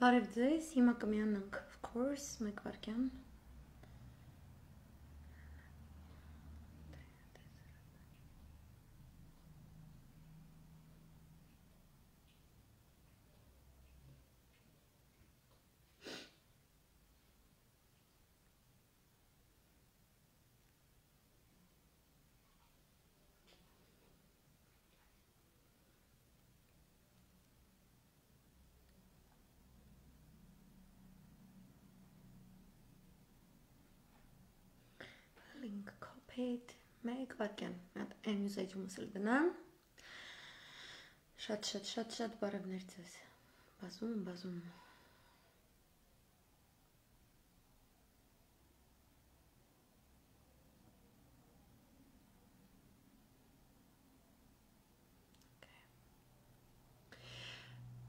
Բարև ձեզ, հիմա կմիանանք of course Մեկ Վարդյան հետ 1 վայրկյան։ Հատ այն ուզեջումս էլ գնամ։ Շատ շատ շատ շատ բարևներ ձեզ։ Բազում, բազում։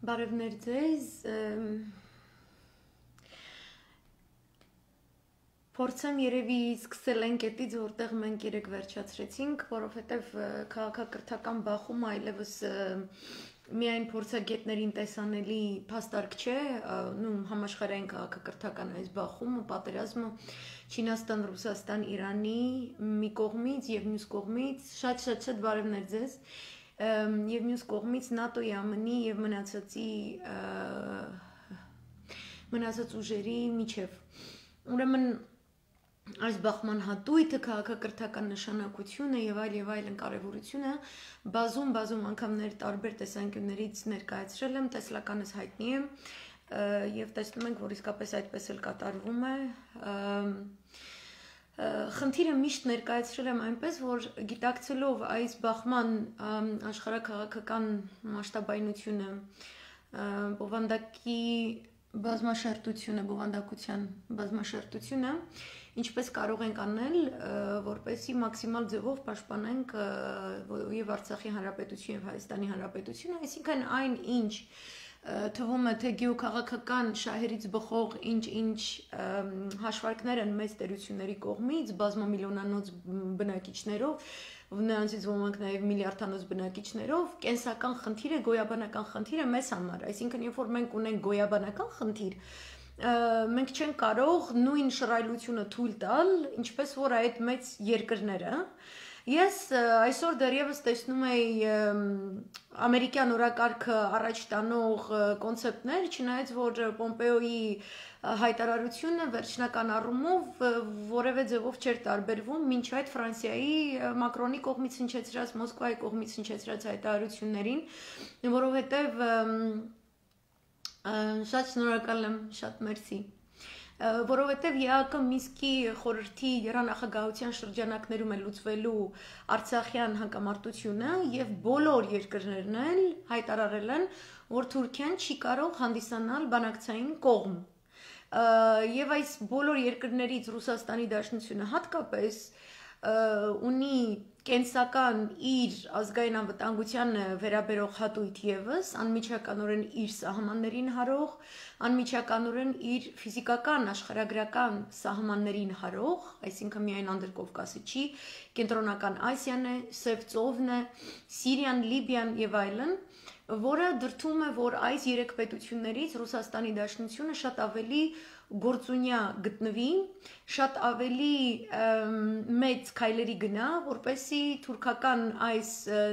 Բարևներ ձեզ, փորձեմ երևի սկսել են կետից, որտեղ մենք երեք վերջացրեցինք, որովհետև քաղաքակրթական բախում այլևս միայն փորձագետներին տեսանելի փաստարկ չէ, նու համաշխարհային քաղաքակրթական այս բախումը, պատերազմը Չինաստան, Ռուսաստան, Իրանի մի կողմից եւ մյուս կողմից շատ-շատ շատ բարևներ ձեզ եւ մյուս կողմից ՆԱՏՕ-ի, ԱՄՆ-ի եւ մնացածի մնացած ուժերի միջև։ Ուրեմն այս բախման հատույթը քաղաքակրթական նշանակությունը եւ այլ եւ այլն կարեւորությունը բազում բազում անգամներ տարբեր տեսանկյուններից ներկայացրել եմ, տեսլականս հայտնի եմ եւ տեսնում ենք, որ իսկապես այդպես էլ կատարվում է։ Խնդիրը միշտ ներկայացրել եմ այնպես, որ գիտակցելով այս բախման աշխարհակաղակական մասշտաբայնությունը, բովանդակի բազմաշերտությունը, բովանդակության բազմաշերտությունը, բազմաշերտությունը ինչպես կարող ենք անել, որպեսի մաքսիմալ ձևով պաշտպանենք եւ Արցախի հանրապետությունը եւ Հայաստանի հանրապետությունը, այսինքն այն ինչ թվում է թե գեոքաղաքական շահերից բխող ինչ-ինչ հաշվարկներ են մեծ տերությունների կողմից բազմամիլիոնանոց բնակիչներով նրանցից ոմանք նաև միլիարդանոց բնակիչներով կենսական խնդիրը գոյաբանական խնդիրը մեզ համար այսինքն երբ որ մենք ունենք գոյաբանական խնդիր մենք չենք կարող նույն շռայլությունը թույլ տալ, ինչպես որ այդ մեծ երկրները, Ես այսօր դեռևս տեսնում եի ամերիկյան օրակարգը առաջ տանող կոնցեպտներ, չնայած որ Պոմպեոյի հայտարարությունը վերջնական առումով որևէ ձևով չէր տարբերվում ոչ այդ Ֆրանսիայի Մակրոնի կողմից հնչեցրած Մոսկվայի կողմից հնչեցրած հայտարարություններին, որովհետև Շատ շնորհակալ եմ, շատ մերսի որովհետև ԵԱԿ-ը Միսկի խորհրդի երանախագահության շրջանակներում է լուծվելու Արցախյան հակամարտությունը եւ բոլոր երկրներն էլ հայտարարել են, որ Թուրքիան չի կարող հանդիսանալ բանակցային կողմ։ Եվ այս բոլոր երկրներից Ռուսաստանի Դաշնությունը հատկապես ունի կենսական իր ազգային անվտանգության վերաբերող հատույթ եւս անմիջականորեն իր սահմաններին հարող, անմիջականորեն իր ֆիզիկական աշխարհագրական սահմաններին հարող, այսինքն միայն Անդրկովկասը չի, կենտրոնական Ասիան է, Սև ծովն է, Սիրիան, Լիբիան եւ այլն, որը դրթում է, որ այս երեք պետություններից Ռուսաստանի Դաշնությունը շատ ավելի գործունյա գտնվի, շատ ավելի մեծ քայլերի գնա, որպեսի թուրքական այս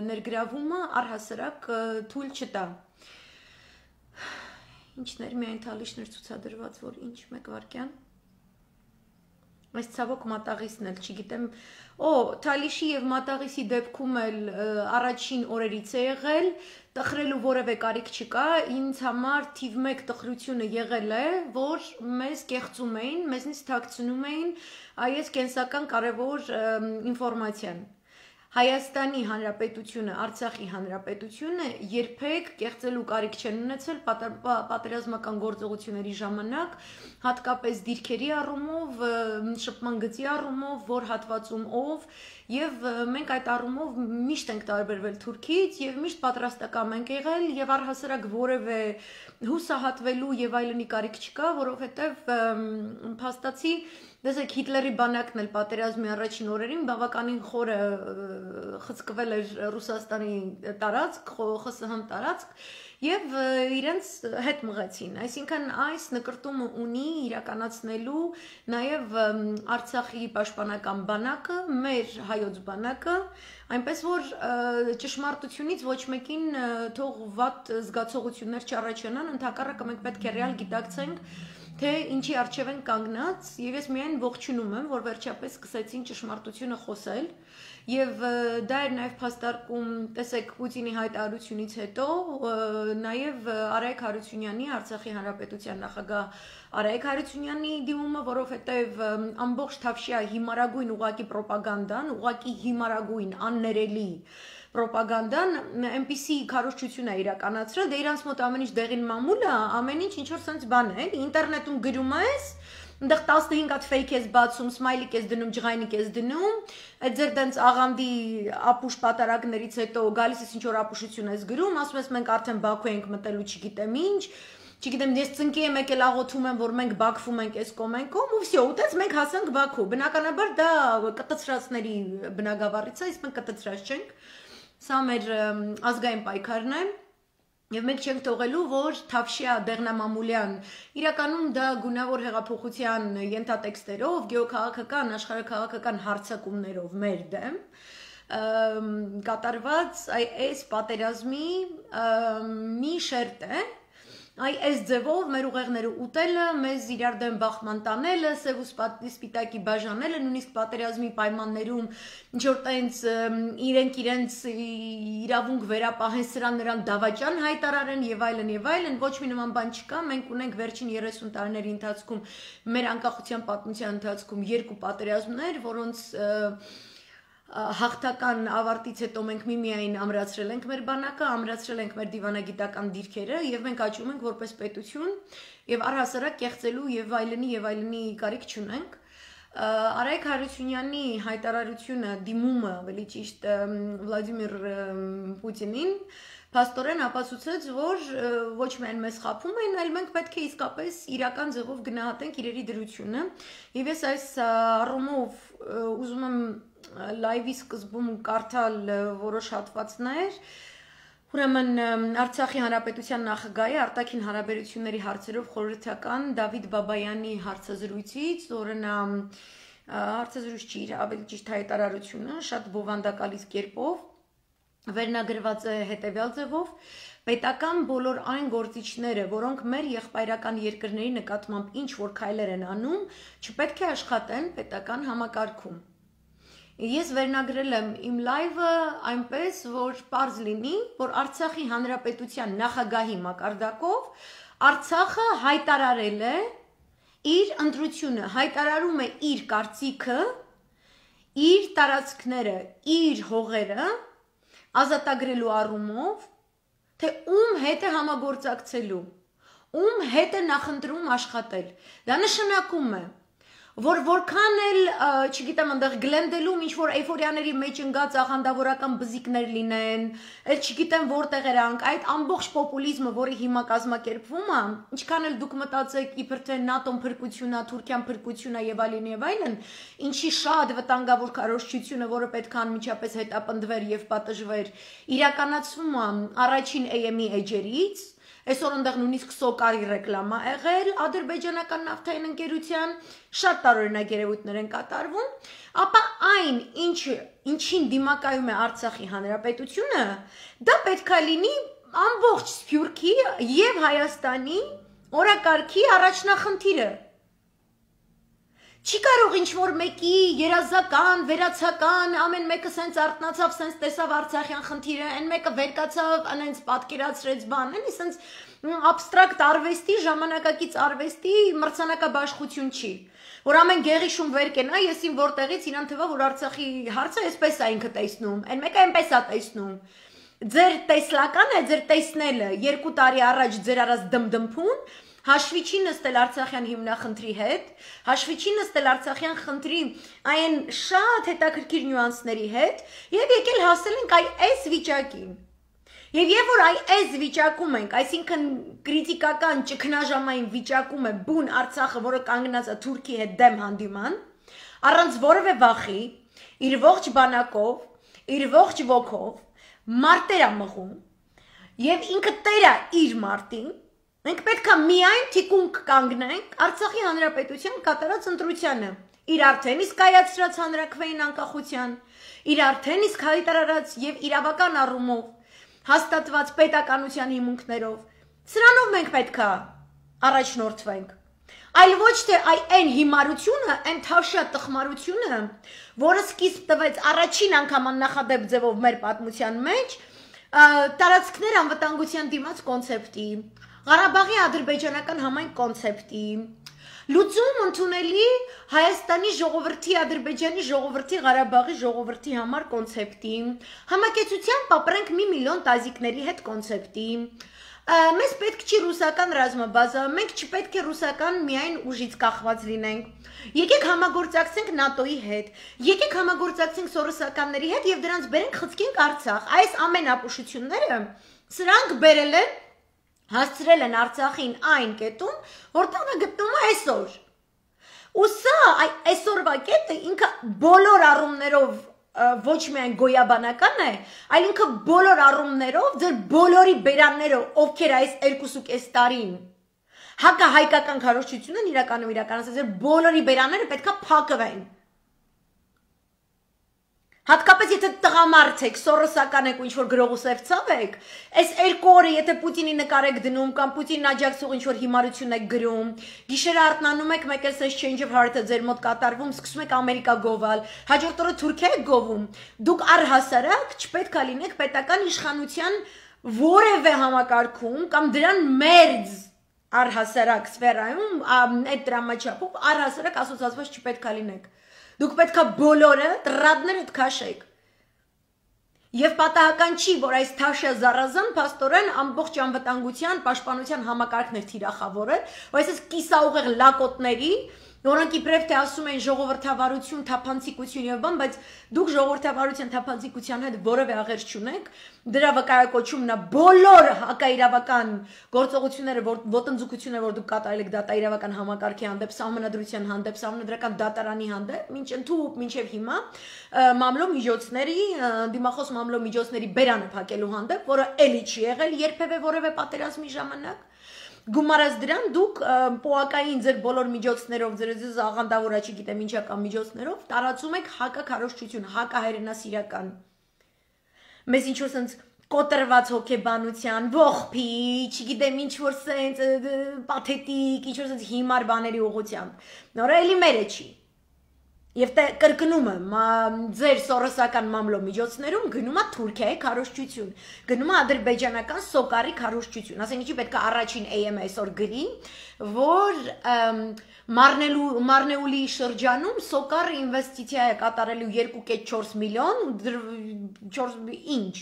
ներգրավումը առհասարակ թույլ չտա։ Ինչներ միայն թալիշներ ցուցադրված, որ ինչ մեկ վարքյան Այս ցավոք մատաղիսն էլ, չգիտեմ, օ, Թալիշի եւ մատաղիսի դեպքում էլ առաջին օրերից է եղել, տխրելու որևէ կարիք չկա, ինձ համար թիվ 1 տխրությունը եղել է, որ մեզ կեղծում էին, մեզնից թաքցնում էին այս կենսական կարևոր ինֆորմացիան։ Հայաստանի Հանրապետությունը, Արցախի Հանրապետությունը երբեք կեղծելու կարիք չեն ունեցել պատերազմական գործողությունների ժամանակ, հատկապես դիրքերի առումով, շփման գծի առումով, որ հատվածում ով, եւ մենք այդ առումով միշտ ենք տարբերվել Թուրքից եւ միշտ պատրաստական ենք եղել եւ առհասարակ որևէ հուսահատվելու եւ այլնի կարիք չկա, որովհետեւ փաստացի Տեսեք Հիտլերի բանակն էլ պատերազմի առաջին օրերին բավականին խորը խցկվել էր Ռուսաստանի տարածք, ԽՍՀՄ տարածք եւ իրենց հետ մղեցին։ Այսինքն այս նկարտումը ունի իրականացնելու նաեւ Արցախի պաշտպանական բանակը, մեր հայոց բանակը, այնպես որ ճշմարտությունից ոչ մեկին թող վատ զգացողություններ չառաջանան, ընդհակառակը մենք պետք է ռեալ գիտակցենք թե ինչի արժև են կանգնած եւ ես միայն ողջունում եմ, որ վերջապես սկսեցին ճշմարտությունը խոսել եւ դա էր նաեւ փաստարկում, տեսեք Պուտինի հայտարարությունից հետո նաեւ Արայք Հարությունյանի Արցախի հանրապետության նախագահ Արայք Հարությունյանի դիմումը, որովհետեւ ամբողջ Թավշյա հիմարագույն ուղակի ռոպագանդան, ուղակի հիմարագույն աններելի ռոպագանդան այնպիսի քարոշչություն է իրականացրել, դե իրանց մոտ ամեն ինչ դեղին մամուլ է, ամեն ինչ ինչ որ սենց բան է, ինտերնետում գրում ես, այնտեղ 15 հատ fake ես բացում, smiley-ք ես դնում, ջղայնիկ ես դնում, այդ ձեր դենց աղանդի ապուշ պատարակներից հետո գալիս ես ինչ որ ապուշություն ես գրում, ասում ես մենք արդեն Բաքու ենք մտելու, չգիտեմ ինչ, չգիտեմ, ես ծնկի եմ եկել աղոթում եմ, որ մենք Բաքվում ենք այս կոմենքում ու վсё, ուտեց մենք հասանք Բաքու։ Բնականաբար դա կտծրացների բնագավառից է, իսկ մենք կտծրած չենք։ Սա մեր ազգային պայքարն է։ Եվ մենք չենք թողելու, որ Թավշյա Դեղնամամուլյան իրականում դա գունավոր հեղափոխության ենթատեքստերով, գեոքաղաքական, աշխարհաքաղաքական հարցակումներով մեր դեմ կատարված այս պատերազմի մի շերտ է, այ այս ձևով մեր ուղեղները ուտելը, մեզ իրար դեմ բախման տանելը, սև ու սպիտակի բաժանելը, նույնիսկ պատերազմի պայմաններում ինչ որ տենց իրենք իրենց իրավունք վերապահեն սրան նրան դավաճան հայտարարեն եւ այլն եւ այլն, ոչ մի նման բան չկա։ Մենք ունենք վերջին 30 տարիների ընթացքում մեր անկախության պատմության ընթացքում երկու պատերազմներ, որոնց և, հաղթական ավարտից հետո մենք միմիայն ամրացրել ենք մեր բանակը, ամրացրել ենք մեր դիվանագիտական դիրքերը եւ մենք աճում ենք որպես պետություն եւ առհասարակ կեղծելու եւ այլնի եւ այլնի կարիք չունենք։ Արայք Հարությունյանի հայտարարությունը դիմումը, ավելի ճիշտ Վլադիմիր Պուտինին, Փաստորեն ապացուցեց, որ ոչ միայն մեզ խափում են, այլ մենք պետք է իսկապես իրական ձևով գնահատենք իրերի դրությունը։ Եվ ես այս առումով ուզում եմ լայվի սկզբում կարդալ որոշ հատվածներ, Ուրեմն Արցախի Հանրապետության նախագահի արտաքին հարաբերությունների հարցերով խորհրդական Դավիթ Բաբայանի հարցազրույցից օրենա հարցազրույց չի, ավելի ճիշտ հայտարարությունը շատ բովանդակալից կերպով վերնագրված է հետևյալ ձևով պետական բոլոր այն գործիչները, որոնք մեր եղբայրական երկրների նկատմամբ ինչ որ քայլեր են անում, չպետք է աշխատեն պետական համակարգում Ես վերնագրել եմ իմ լայվը այնպես, որ པարզ լինի, որ Արցախի Հանրապետության նախագահի մակարդակով Արցախը հայտարարել է իր ընտրությունը, հայտարարում է իր կարծիքը, իր տարածքները, իր հողերը ազատագրելու առումով, թե ում հետ է համագործակցելու, ում հետ է նախընտրում աշխատել։ Դա նշանակում է, որ որքան էլ, չգիտեմ, այնտեղ գլենդելում ինչ որ էйֆորիաների մեջ ընկած աղանդավորական բզիկներ լինեն, էլ չգիտեմ որտեղ երանք, այդ ամբողջ պոպուլիզմը, որը հիմա կազմակերպվում է, ինչքան էլ դուք մտածեք իբր թե ՆԱՏՕ-ն փրկությունն է, Թուրքիան փրկությունն է եւ այլն եւ այլն, ինչի շատ վտանգավոր կարողությունը, որը պետք է անմիջապես հետապնդվեր եւ պատժվեր, իրականացվում է առաջին AM-ի էջերից e Այսօր այնտեղ նույնիսկ սոկարի ռեկլամա եղել ադրբեջանական նավթային ընկերության շատ տարօրինակ երևույթներ են կատարվում, ապա այն, ինչ ինչին դիմակայում է Արցախի հանրապետությունը, դա պետքա լինի ամբողջ Սփյուռքի եւ Հայաստանի օրակարգի առաջնախնդիրը Չի կարող ինչ որ մեկի երազական, վերացական, ամեն մեկը սենց արտնացավ, սենց տեսավ Արցախյան խնդիրը, այն մեկը վերկացավ, անենց պատկերացրեց բան, էլի սենց абստրակտ արվեստի, ժամանակակից արվեստի մրցանակաբաշխություն չի։ Որ ամեն գեղի շուն վեր կենա, ես իմ որտեղից իրան թվա, որ Արցախի հարցը այսպես է ինքը տեսնում, այն մեկը այնպես է տեսնում։ Ձեր տեսլական է, ձեր տեսնելը երկու տարի առաջ ձեր առած դմդմփուն, դմ հաշվի չի նստել Արցախյան հիմնախնդրի հետ, հաշվի չի նստել Արցախյան խնդրի այն շատ հետաքրքիր նյուանսների հետ եւ եկել հասել ենք այ այս վիճակին։ Եվ երբ որ այ այս վիճակում ենք, այսինքն քրիտիկական ճգնաժամային վիճակում է բուն Արցախը, որը կանգնած է Թուրքի հետ դեմ հանդիման, առանց որևէ վախի, իր ողջ բանակով, իր ողջ ոգով, մարտեր է մղում, եւ ինքը տեր է իր մարտին, Մենք պետք է միայն թիկունք կանգնենք Արցախի հանրապետության կատարած ընտրությանը։ Իր արդեն իսկ կայացրած հանրակրվեին անկախության, իր արդեն իսկ հայտարարած եւ իրավական առումով հաստատված պետականության հիմունքներով։ Սրանով մենք պետք է առաջնորդվենք։ Այլ ոչ թե այ այն հիմարությունը, այն թավշյա տխմարությունը, որը սկիզբ տվեց առաջին անգամ աննախադեպ ձևով մեր պատմության մեջ, տարածքներ անվտանգության դիմաց կոնցեպտի Ղարաբաղի ադրբեջանական համայն կոնցեպտի լուծում ընդունելի Հայաստանի ժողովրդի, Ադրբեջանի ժողովրդի, Ղարաբաղի ժողովրդի համար կոնցեպտի համակեցությամբ ապրենք մի միլիոն տազիկների հետ կոնցեպտի մեզ պետք չի ռուսական ռազմաբազա, մենք չպետք է ռուսական միայն ուժից կախված լինենք։ Եկեք համագործակցենք ՆԱՏՕ-ի հետ, եկեք համագործակցենք սորոսականների հետ եւ դրանց բերենք խցկենք Արցախ։ Այս ամեն ապուշությունները սրանք բերել են հասցրել են Արցախին այն կետում, որտեղ նա գտնվում է այսօր։ Ու սա այսօրվա կետը ինքը բոլոր առումներով ոչ միայն գոյաբանական է, այլ ինքը բոլոր առումներով ձեր բոլորի բերաններով, ովքեր այս 2.5 տարին հակահայկական քարոշչությունն իրականում իրականացած ձեր բոլորի բերանները պետքա փակվեն։ իրական Հատկապես եթե տղամարդ եք, սորոսական եք ու ինչ որ գրողուսև ցավ եք, այս երկու օրը եթե Պուտինի նկարեք դնում կամ Պուտինն աջակցող ինչ որ հիմարություն եք գրում, գիշերը արթնանում եք, մեկ էլ sense change of heart-ը ձեր մոտ կատարվում, սկսում եք Ամերիկա գովել, հաջորդ օրը Թուրքիա եք գովում, դուք առհասարակ չպետք է լինեք պետական իշխանության որևէ համակարգում կամ դրան մերձ առհասարակ սֆերայում այդ դրամաչափով առհասարակ ասոցացված չպետք է լինեք։ Դուք պետքա բոլորը տրադներդ քաշեք։ Եվ պատահական չի, որ այս Թաշա Զարազան փաստորեն ամբողջ անվտանգության, պաշտպանության համակարգներ թիրախավորել, այսպես կիսաուղեղ լակոտների, Որոնք իբրև թե ասում են ժողովրդավարություն, թափանցիկություն եւ բան, բայց դուք ժողովրդավարության թափանցիկության հետ որևէ աղերս չունեք։ Դրա վկայակոչումն է բոլոր հակաիրավական գործողությունները, որ ոտնձգությունները, որ դուք կատարել եք դատաիրավական համակարգի հանդեպ, համանդրության հանդեպ, համանդրական դատարանի հանդեպ, ոչ ընդհանուր, ոչ հիմա մամլո միջոցների, դիմախոս մամլո միջոցների բերանը փակելու հանդեպ, որը ելի չի եղել երբևէ որևէ պատերազմի ժամանակ գումարած դրան դուք պոակային ձեր բոլոր միջոցներով, ձեր աղանդավորա չգիտեմ ինչա կամ միջոցներով տարածում եք հակակարոշչություն, հակահայրենասիրական։ Մեզ ինչ որ սենց կոտրված հոգեբանության, ողբի, չգիտեմ ինչ որ սենց պաթետիկ, ինչ որ սենց հիմար բաների ուղղությամբ։ Նորը էլի մերը չի։ Եվ դե կրկնում եմ, ձեր սորոսական մամլո միջոցներում գնում է Թուրքիայի քարոշչություն, գնում է ադրբեջանական սոկարի քարոշչություն։ Ասեն ինչի պետք է առաջին AM այսօր գրին, որ Մարնելու Մարնեուլի շրջանում սոկարը ինվեստիցիա է կատարելու 2.4 միլիոն, 4 ինչ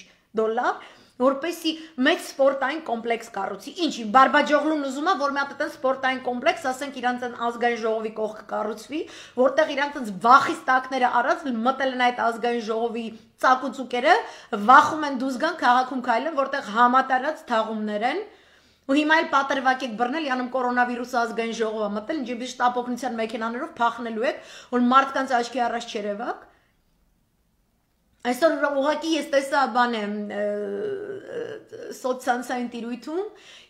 դոլար որպեսի մեծ սպորտային կոմպլեքս կառուցի։ Ինչի, Բարբաջողլուն ուզում է, որ մի հատ այդեն սպորտային կոմպլեքս, ասենք իրանց այն ազգային ժողովի կողքը կառուցվի, որտեղ իրանց այդ վախի տակները առած մտել են այդ ազգային ժողովի ծակուցուկերը, վախում են դուզ գան քաղաքում քայլեն, որտեղ համատարած թաղումներ են։ Ու հիմա էլ պատրվակ եք բռնել, յանում կորոնավիրուսը ազգային ժողովը մտել, ինչի՞ շտապ օգնության մեքենաներով փախնելու եք, որ մարդկանց աչքի առաջ չերևակ Այսօր ուղղակի ես տեսա բան եմ սոցցանցային տիրույթում,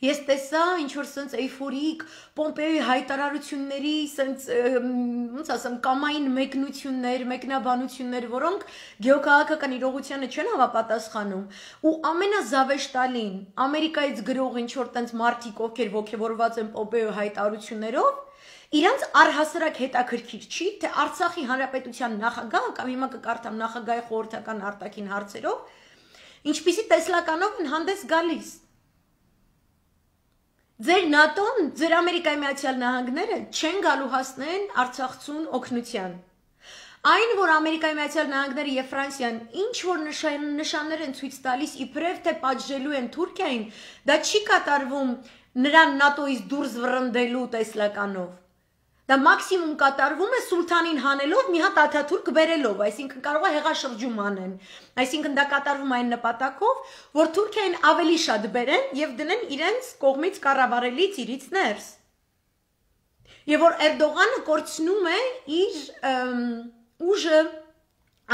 ես տեսա ինչ որ սենց էյֆորիկ Պոմպեոյի հայտարարությունների սենց ոնց ասեմ կամային մեկնություններ, մեկնաբանություններ, որոնք գեոքաղաքական իրողությանը չեն հավապատասխանում ու ամենազավեշտալին Ամերիկայից գրող ինչ որ տենց մարտիկ ովքեր ողջևորված են Պոմպեոյի հայտարարություններով իրանց առհասարակ հետաքրքիր չի, թե Արցախի հանրապետության նախագահը կամ հիմա կկարդամ նախագահի խորհրդական արտաքին հարցերով ինչպիսի տեսլականով են հանդես գալիս։ Ձեր ՆԱՏՕ-ն, ձեր Ամերիկայի Միացյալ Նահանգները չեն գալու հասնեն Արցախցուն օգնության։ Այն, որ Ամերիկայի Միացյալ Նահանգները եւ Ֆրանսիան ինչ որ նշան, նշաններ են ցույց տալիս իբրև թե պատժելու են Թուրքիային, դա չի կատարվում նրան ՆԱՏՕ-ից դուրս վռնդելու տեսլականով։ Դա մաքսիմում կատարվում է սուլթանին հանելով մի հատ Աթաթուրք վերելով, այսինքն կարող է հեղաշրջում անեն։ Այսինքն դա կատարվում այն նպատակով, որ Թուրքիային ավելի շատ բերեն եւ դնեն իրենց կողմից կառավարելից իրից ներս։ Եվ որ Էրդողանը կորցնում է իր ուժը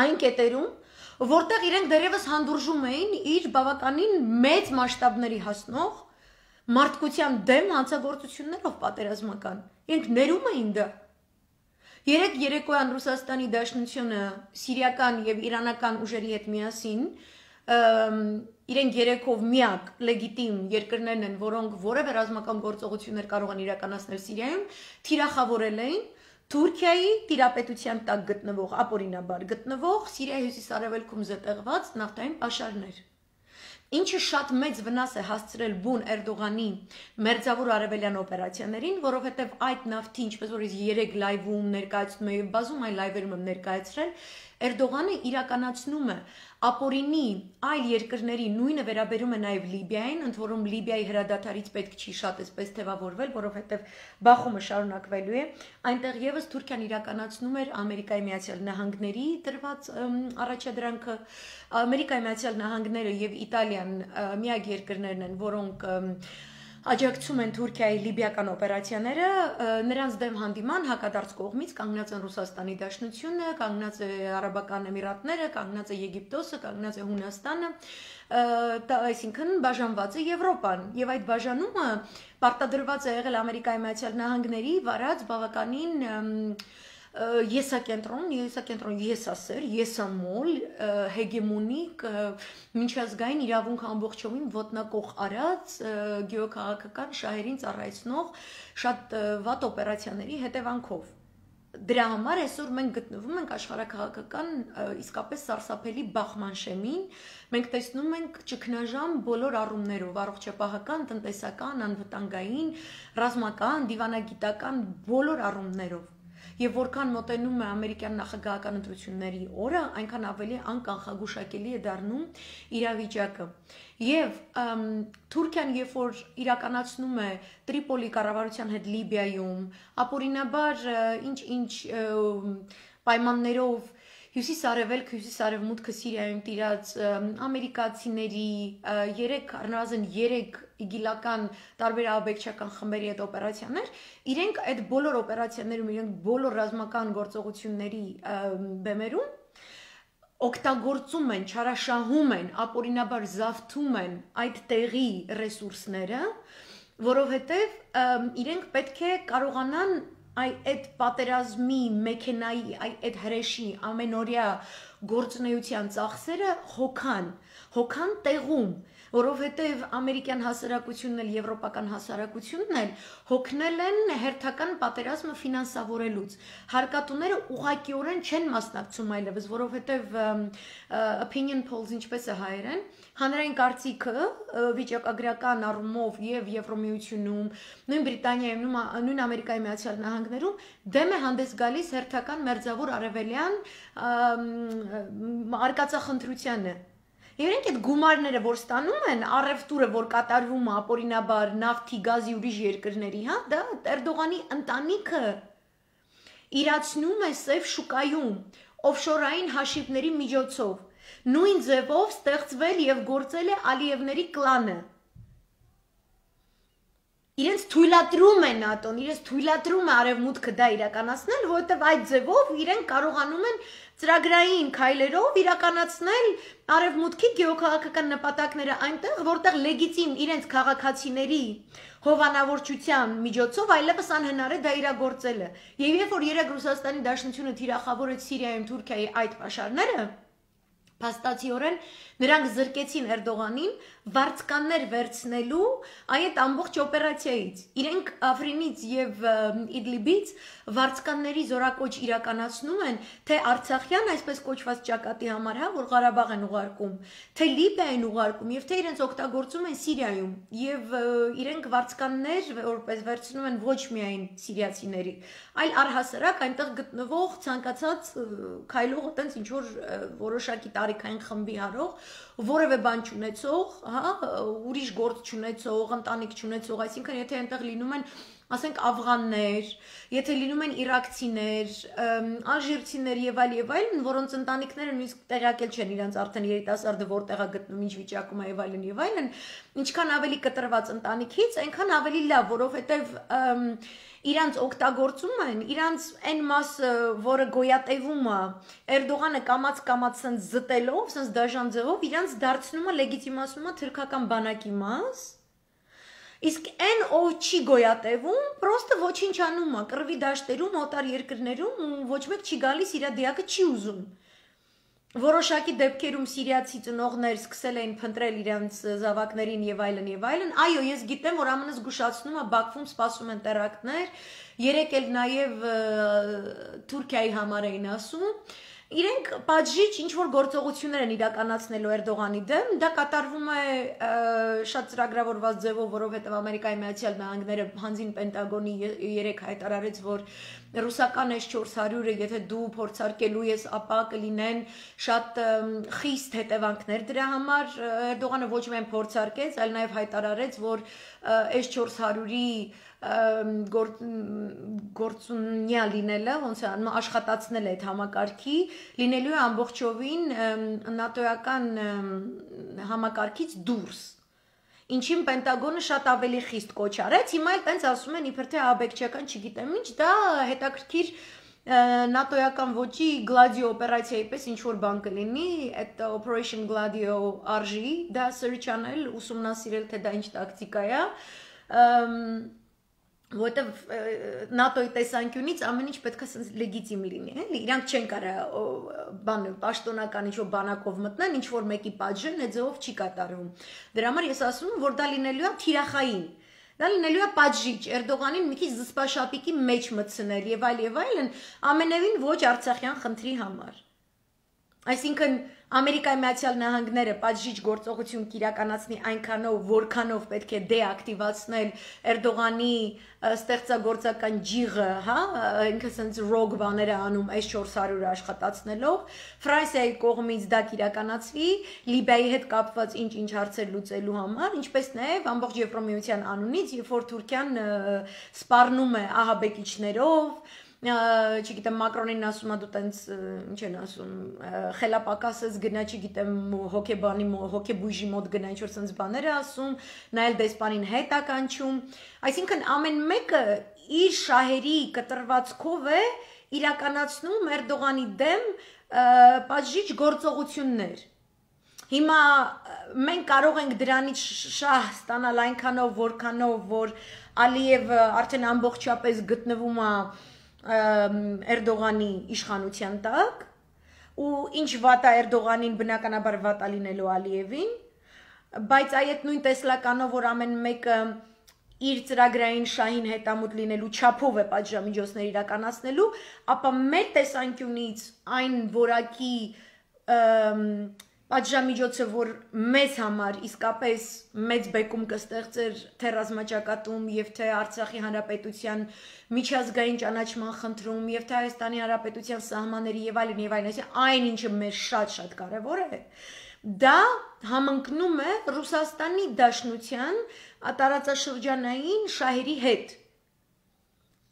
այն կետերում, որտեղ իրենք դերևս հանդուրժում էին իր բավականին մեծ մասշտաբների հասնող մարդկության դեմ հանցագործություններով պատերազմական։ Իրենք ներում էին դա։ Երեք երեկոյան Ռուսաստանի Դաշնությունը սիրիական եւ իրանական ուժերի հետ միասին իրենք երեքով միակ լեգիտիմ երկրներն են, որոնք որևէ ռազմական գործողություններ կարող են իրականացնել Սիրիայում, թիրախավորել էին Թուրքիայի տիրապետության տակ գտնվող, ապօրինաբար գտնվող Սիրիայի հյուսիսարևելքում զտեղված նավթային պաշարներ ինչը շատ մեծ վնաս է հասցրել բուն Էրդողանի մերձավոր արևելյան օպերացիաներին, որովհետև այդ նավթի, ինչպես որ 3 լայվում ներկայացնում է եւ բազում այլ լայվերում եմ ներկայացրել, Էրդողանը իրականացնում է ապօրինի այլ երկրների նույնը վերաբերում է նաև Լիբիային, ընդ որում Լիբիայի հրադադարից պետք չի շատ էսպես թևավորվել, որովհետև բախումը շարունակվելու է։ Այնտեղ եւս Թուրքիան իրականացնում էր Ամերիկայի Միացյալ Նահանգների տրված առաջադրանքը։ Ամերիկայի Միացյալ Նահանգները եւ Իտալիան միակ երկրներն են, որոնք և, աջակցում են Թուրքիայի լիբիական օպերացիաները, նրանց դեմ հանդիման հակադարձ կողմից կանգնած են Ռուսաստանի Դաշնությունը, կանգնած է Արաբական Էմիրատները, կանգնած է Եգիպտոսը, կանգնած է Հունաստանը, այսինքն բաժանված է Եվրոպան, եւ այդ բաժանումը պարտադրված է եղել Ամերիկայի Միացյալ Նահանգների վարած բավականին և, եսակենտրոն, եսակենտրոն եսասեր, եսամոլ, հեգեմոնիկ, միջազգային իրավունք ամբողջովին ոտնակող արած գեոքաղաքական շահերին ծառայեցնող շատ վատ օպերացիաների հետևանքով։ Դրա համար այսօր մենք գտնվում ենք աշխարհակահաղական իսկապես սարսափելի բախման շեմին։ Մենք տեսնում ենք ճգնաժամ բոլոր առումներով՝ առողջապահական, տնտեսական, անվտանգային, ռազմական, դիվանագիտական բոլոր առումներով եւ որքան մոտենում է ամերիկյան նախագահական ընտրությունների օրը, այնքան ավելի անկանխագուշակելի է դառնում իրավիճակը։ Եվ Թուրքիան երբ որ իրականացնում է Տրիպոլի կառավարության հետ Լիբիայում, ապօրինաբար ինչ-ինչ պայմաններով Հյուսիս արևելք, հյուսիս արևմուտքը Սիրիայում տիրած ամերիկացիների 3 առնվազն 3 իգիլական տարբեր աբեկչական խմբերի այդ օպերացիաներ, իրենք այդ բոլոր օպերացիաներում, իրենք բոլոր ռազմական գործողությունների բեմերում օգտագործում են, չարաշահում են, ապօրինաբար զավթում են այդ տեղի ռեսուրսները, որովհետև իրենք պետք է կարողանան այ այդ պատերազմի մեքենայի, այ այդ հրեշի ամենօրյա գործունեության ծախսերը հոգան, հոգան տեղում, որովհետև ամերիկյան հասարակությունն էլ եվրոպական հասարակությունն էլ հոգնել են հերթական պատերազմը ֆինանսավորելուց։ Հարկատուները ուղղակիորեն չեն մասնակցում այլևս, որովհետև opinion polls ինչպես է հայերեն, հանրային կարծիքը վիճակագրական առումով եւ Եվրոմիությունում, նույն Բրիտանիայում, նույն Ամերիկայի Միացյալ Նահանգներում դեմ է հանդես գալիս հերթական մերձավոր արևելյան արկածախնդրությանը Եվ իրենք այդ գումարները, որ ստանում են, առևտուրը, որ կատարվում է, ապօրինաբար նավթի, գազի ուրիշ երկրների, հա, դա Էրդողանի ընտանիքը իրացնում է սև շուկայում, օֆշորային հաշիվների միջոցով։ Նույն ձևով ստեղծվել եւ գործել է Ալիևների կլանը իրենց թույլատրում է ՆԱՏՕ-ն, իրենց թույլատրում է արևմուտքը դա իրականացնել, որովհետև այդ ձևով իրենք կարողանում են ծրագրային քայլերով իրականացնել արևմուտքի գեոքաղաքական նպատակները այնտեղ, որտեղ լեգիտիմ իրենց քաղաքացիների հովանավորչության միջոցով այլևս անհնար է դա իրագործելը։ Եվ երբ որ երեք Ռուսաստանի Դաշնությունը թիրախավորեց Սիրիայում Թուրքիայի այդ պաշարները, փաստացիորեն նրանք զրկեցին Էրդողանին վարձկաններ վերցնելու այդ ամբողջ օպերացիայից։ Իրենք Աֆրինից եւ Իդլիբից վարձկանների զորակոչ իրականացնում են, թե Արցախյան այսպես կոչված ճակատի համար, հա, որ Ղարաբաղ են ուղարկում, թե Լիբիա են ուղարկում եւ թե իրենց օգտագործում են Սիրիայում եւ իրենք վարձկաններ որպես վերցնում են ոչ միայն սիրիացիների, այլ առհասարակ այնտեղ գտնվող ցանկացած քայլող այտենց ինչ որ որոշակի տարիքային խմբի առող որևէ բան չունեցող, հա, ուրիշ գործ չունեցող, ընտանիք չունեցող, այսինքն եթե այնտեղ լինում են ասենք աֆղաններ, եթե լինում են իրաքցիներ, ալժիրցիներ եւ այլ եւ այլն, որոնց ընտանիքները նույնիսկ տեղակել չեն իրենց արդեն երիտասարդը որտեղ է գտնում, ինչ վիճակում է եւ այլն եւ այլն, ինչքան ավելի կտրված ընտանիքից, այնքան ավելի լավ, որովհետեւ և, և, և, և, և, և, և, և իրանց օգտագործում են, իրանց այն մասը, որը գոյատևում է, Էրդողանը կամած-կամած sense զտելով, sense դաժան ձևով իրանց դարձնում է լեգիտիմացնում է թրքական բանակի մաս։ Իսկ այն ով չի գոյատևում, պրոստը ոչինչ անում է, կռվի դաշտերում, օտար երկրներում ու ոչ մեկ չի գալիս իր դիակը չի ուզում։ Որոշակի դեպքերում սիրիացի ծնողներ սկսել էին փնտրել իրենց զավակներին եւ այլն եւ այլն։ Այո, ես գիտեմ, որ ԱՄՆ-ը զգուշացնում է Բաքվում սպասում են терактներ, երեք էլ նաեւ Թուրքիայի համար էին ասում։ Իրենք բաժիջ ինչ որ գործողություններ են իրականացնելու Էրդողանի դեմ, դա կատարվում է շատ ծրագրավորված ձևով, որովհետև Ամերիկայի Միացյալ Նահանգները հանձին Պենտագոնի երեք հայտարարեց, որ ռուսական S400-ը, եթե դու փորձարկելու ես, ապա կլինեն շատ խիստ հետևանքներ դրա համար։ Էրդողանը ոչ միայն փորձարկեց, այլ նաև հայտարարեց, որ S400-ի գոր, գործունյա լինելը, ոնց է անում, աշխատացնել այդ համակարգի, լինելու է ամբողջովին ՆԱՏՕ-ական համակարգից դուրս ինչին Պենտագոնը շատ ավելի խիստ կոչ արեց։ Հիմա էլ տենց ասում են իբր թե աբեկչական, չգիտեմ ինչ, դա հետաքրքիր նատոյական ոճի գլադիո օպերացիայի պես ինչ որ բան կլինի, այդ Operation Gladio արժի, դա սրճանել, ուսումնասիրել թե դա ինչ տակտիկա է որտեվ ՆԱՏՕ-ի տեսանկյունից ամեն ինչ պետք է սենց լեգիտիմ լինի, էլի։ Իրանք չեն կարա բան պաշտոնական ինչ որ բանակով մտնեն, ինչ որ մեկի պատժեն, այդ ձևով չի կատարվում։ Դրա համար ես ասում եմ, որ դա լինելու է թիրախային։ Դա լինելու է պատժիչ, Էրդողանին մի քիչ զսպաշապիկի մեջ մտցնել եւ այլ եւ այլն, ամենևին ոչ Արցախյան խնդրի համար։ Այսինքն, այ Ամերիկայի Միացյալ Նահանգները պատժիչ գործողություն կիրականացնի այնքանով, որքանով պետք է դեակտիվացնել Էրդողանի ստեղծագործական ջիղը, հա, ինքը ասենց ռոգ բաներ է անում այս 400 աշխատացնելով։ Ֆրանսիայի կողմից դա կիրականացվի Լիբիայի հետ կապված ինչ-ինչ հարցեր լուծելու համար, ինչպես նաև ամբողջ Եվրոմիության անունից, երբ որ Թուրքիան սպառնում է ահաբեկիչներով, չգիտեմ մակրոնին ասում ա դու տենց ինչ են ասում խելապակասես գնա չգիտեմ հոկեբանի հոկեբույժի մոտ գնա ինչ որ սենց բաներ ասում նայել դեսպանին հետ է կանչում այսինքն ամեն մեկը իր շահերի կտրվածքով է իրականացնում Էրդողանի դեմ պատժիչ գործողություններ։ Հիմա մենք կարող ենք դրանից շահ ստանալ այնքանով, որքանով, որ Ալիևը արդեն ամբողջապես գտնվում է Էրդողանի իշխանության տակ ու ինչ վատա Էրդողանին բնականաբար վատա լինելու Ալիևին, բայց այդ նույն տեսլականով, որ ամեն մեկը իր ծրագրային շահին հետամուտ լինելու չափով է պատժամիջոցներ իրականացնելու, ապա մեր տեսանկյունից այն որակի պատժամիջոցը, որ մեզ համար իսկապես մեծ բեկում կստեղծեր թե ռազմաճակատում եւ թե Արցախի հանրապետության միջազգային ճանաչման խնդրում եւ թե Հայաստանի հանրապետության սահմանների եւ այլն եւ այլն, այսինքն այն ինչը մեր շատ-շատ կարեւոր է, դա համընկնում է Ռուսաստանի Դաշնության տարածաշրջանային շահերի հետ։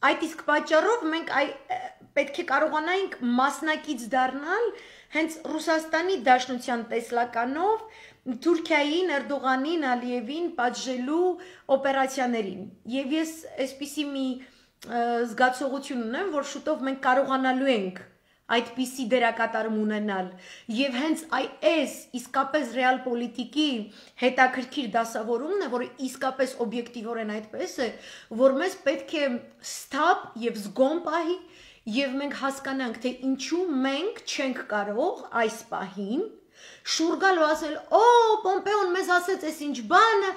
Այդ իսկ պատճառով մենք այ պետք է կարողանայինք մասնակից դառնալ այ, հենց Ռուսաստանի Դաշնության տեսլականով Թուրքիային, Էրդողանին, Ալիևին պատժելու օպերացիաներին։ Եվ ես այսպիսի մի զգացողություն ունեմ, որ շուտով մենք կարողանալու ենք այդպիսի դերակատարում ունենալ եւ հենց այս իսկապես ռեալ պոլիտիկի հետաքրքիր դասավորումն է, որը իսկապես օբյեկտիվորեն այդպես է, որ մեզ պետք է ստապ եւ զգոմ պահի, եւ մենք հասկանանք, թե ինչու մենք չենք կարող այս պահին շուրգալ ու ասել, «Օ, Պոմպեոն մեզ ասեց, էս ինչ բանը»։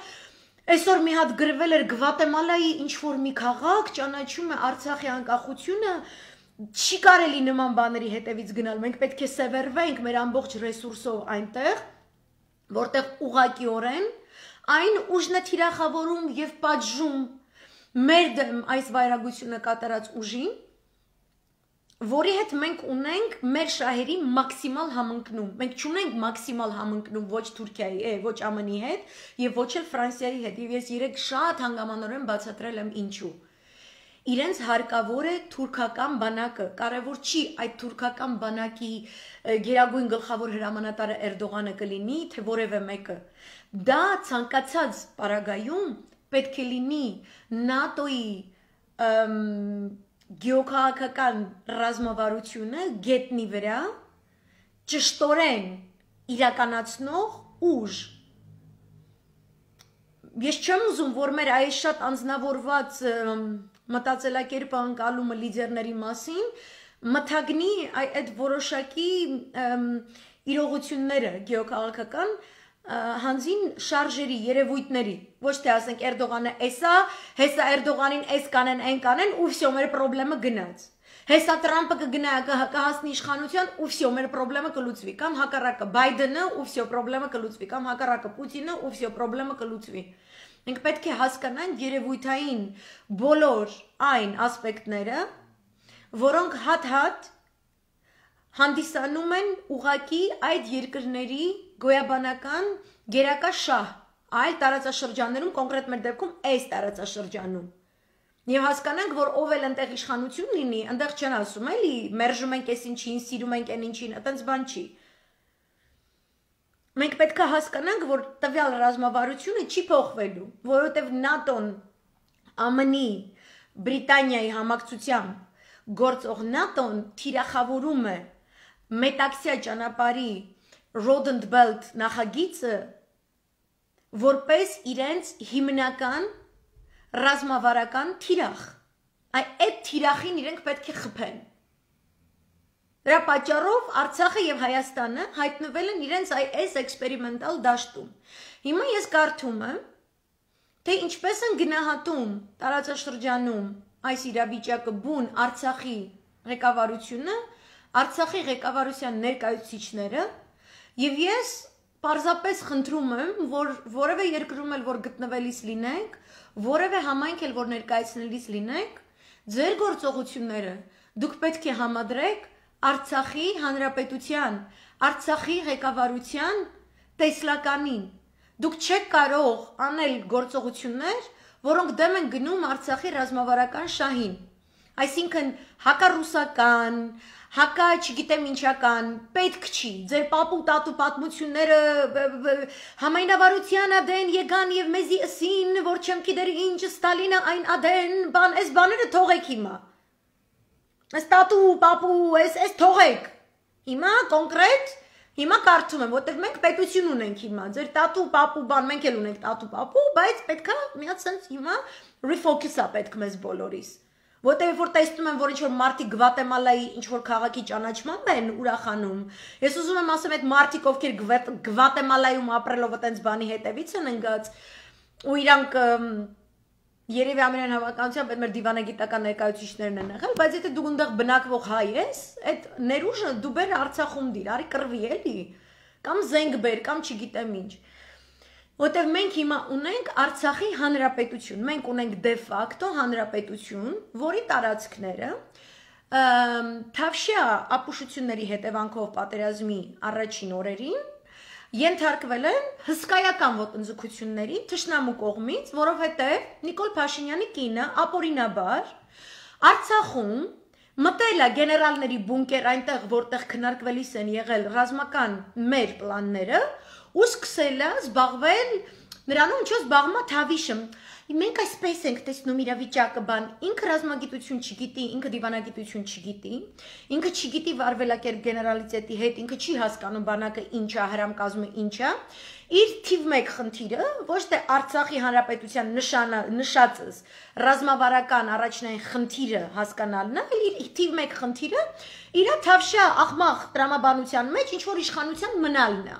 Այսօր մի հատ գրվել էր Գվատեմալայի ինչ որ մի քաղաք ճանաչում է Արցախի անկախությունը, չի կարելի նման բաների հետևից գնալ։ Մենք պետք է սևեռվենք մեր ամբողջ ռեսուրսով այնտեղ, որտեղ ուղակիորեն այն ուժն է թիրախավորում եւ պատժում մեր դեմ այս վայրագությունը կատարած ուժին որի հետ մենք ունենք մեր շահերի մաքսիմալ համընկնում։ Մենք չունենք մաքսիմալ համընկնում ոչ Թուրքիայի, է, ոչ ԱՄՆ-ի հետ եւ ոչ էլ Ֆրանսիայի հետ։ Եվ ես երեք շատ հանգամանորեն բացատրել եմ ինչու։ Իրենց հարկավոր է թուրքական բանակը։ Կարևոր չի այդ թուրքական բանակի գերագույն գլխավոր հրամանատարը Էրդողանը կլինի, թե որևէ մեկը։ Դա ցանկացած պարագայում պետք է լինի ՆԱՏՕ-ի գեոքաղաքական ռազմավարությունը գետնի վրա ճշտորեն իրականացնող ուժ։ Ես չեմ ուզում, որ մեր այս շատ անznավորված մտածելակերպը անցալումը լիդերների մասին մթագնի այդ որոշակի իրողությունները գեոքաղաքական հանձին շարժերի, երևույթների, ոչ թե ասենք Էրդողանը էսա, հեսա Էրդողանին էս կանեն, այն կանեն, ու վсё, մեր խնդրեմը գնաց։ Հեսա Թրամպը կգնա կհասնի իշխանության, ու վсё, մեր խնդրեմը կլուծվի, կամ հակառակը Բայդենը, ու վсё, խնդրեմը կլուծվի, կամ հակառակը Պուտինը, ու վсё, խնդրեմը կլուծվի։ Մենք պետք է հասկանանք երևույթային բոլոր այն ասպեկտները, որոնք հատ-հատ հանդիսանում են ուղակի այդ երկրների գոյաբանական գերակա շահ այլ տարածաշրջաններում, կոնկրետ մեր դեպքում այս տարածաշրջանում։ Եվ հասկանանք, որ ով էլ ընտեղ իշխանություն լինի, ընտեղ չեն ասում, էլի, մերժում ենք այս ինչին, սիրում ենք այն ինչին, այտենց բան չի։ Մենք պետք է հասկանանք, որ տվյալ ռազմավարությունը չի փոխվելու, որովհետև ՆԱՏՕ-ն, ԱՄՆ-ի, Բրիտանիայի համակցությամբ գործող ՆԱՏՕ-ն թիրախավորում է մետաքսյա ճանապարհի Rodent Belt նախագիծը որպես իրենց հիմնական ռազմավարական թիրախ։ Այ այդ թիրախին իրենք պետք է խփեն։ Դրա պատճառով Արցախը եւ Հայաստանը հայտնվել են իրենց այս էքսպերիմենտալ դաշտում։ Հիմա ես կարդում եմ, թե ինչպես են գնահատում տարածաշրջանում այս իրավիճակը բուն Արցախի ղեկավարությունը, Արցախի ղեկավարության ներկայացուցիչները Եվ ես Պարզապես խնդրում եմ, որ որևէ երկրում էլ որ գտնվելիս լինենք, որևէ համայնք էլ որ ներկայացնելիս լինենք, ձեր գործողությունները դուք պետք է համադրեք Արցախի հանրապետության, Արցախի ղեկավարության տեսլականին։ Դուք չեք կարող անել գործողություններ, որոնք դեմ են գնում Արցախի ռազմավարական շահին։ Այսինքն հակառուսական, հակա, չգիտեմ ինչական, պետք չի։ Ձեր papu tatu պատմությունները համայնավարությանը դեն եկան եւ մեզի ըսին, որ չեմ գիտեր ինչ Ստալինը այն ադեն, բան, այս բաները թողեք հիմա։ Այս tatu papu, այս այս թողեք։ Հիմա կոնկրետ Հիմա կարծում եմ, որտեղ մենք պետություն ունենք հիմա, ձեր տատու պապու բան, մենք էլ ունենք տատու պապու, բայց պետքա միած sense հիմա refocus-ա պետք մեզ բոլորիս։ Որտեւ որ տեսնում եմ, որ ինչ որ մարտի Գվատեմալայի ինչ որ քաղաքի ճանաչմամբ են ուրախանում, ես ուզում եմ ասեմ այդ մարտիկ ովքեր Գվատեմալայում ապրելով այտենց բանի հետևից են ընկած ու իրանք Երևի ամենայն հավականությամբ այդ մեր դիվանագիտական ներկայացուցիչներն են եղել, բայց եթե դու այնտեղ բնակվող հայ ես, այդ ներուժը դու բեր Արցախում դիր, արի կռվի էլի, կամ զենք բեր, կամ չգիտեմ ինչ։ Որտեւ մենք հիմա ունենք Արցախի հանրապետություն։ Մենք ունենք դե ֆակտո հանրապետություն, որի տարածքները Թավշյա ապուշությունների հետևանքով պատերազմի առաջին օրերին ենթարկվել են հսկայական ոտնձգությունների ճշնամու կողմից, որովհետև Նիկոլ Փաշինյանի կինը ապօրինաբար Արցախում մտել է գեներալների բունկեր այնտեղ, որտեղ քննարկվելիս են եղել ռազմական մեր պլանները, ու սկսել է զբաղվել նրանում ինչու զբաղմա թավիշը մենք այսպես ենք տեսնում իրավիճակը բան ինքը ռազմագիտություն չգիտի ինքը դիվանագիտություն չգիտի ինքը չգիտի վարվելակերպ գեներալիտետի հետ ինքը չի հասկանում բանակը ինչա հրամ կազմը ինչա իր թիվ 1 խնդիրը ոչ թե Արցախի հանրապետության նշանը նշածս ռազմավարական առաջնային խնդիրը հասկանալն է այլ իր թիվ 1 խնդիրը իրա թավշա աղմախ տրամաբանության մեջ ինչ որ իշխանության մնալն է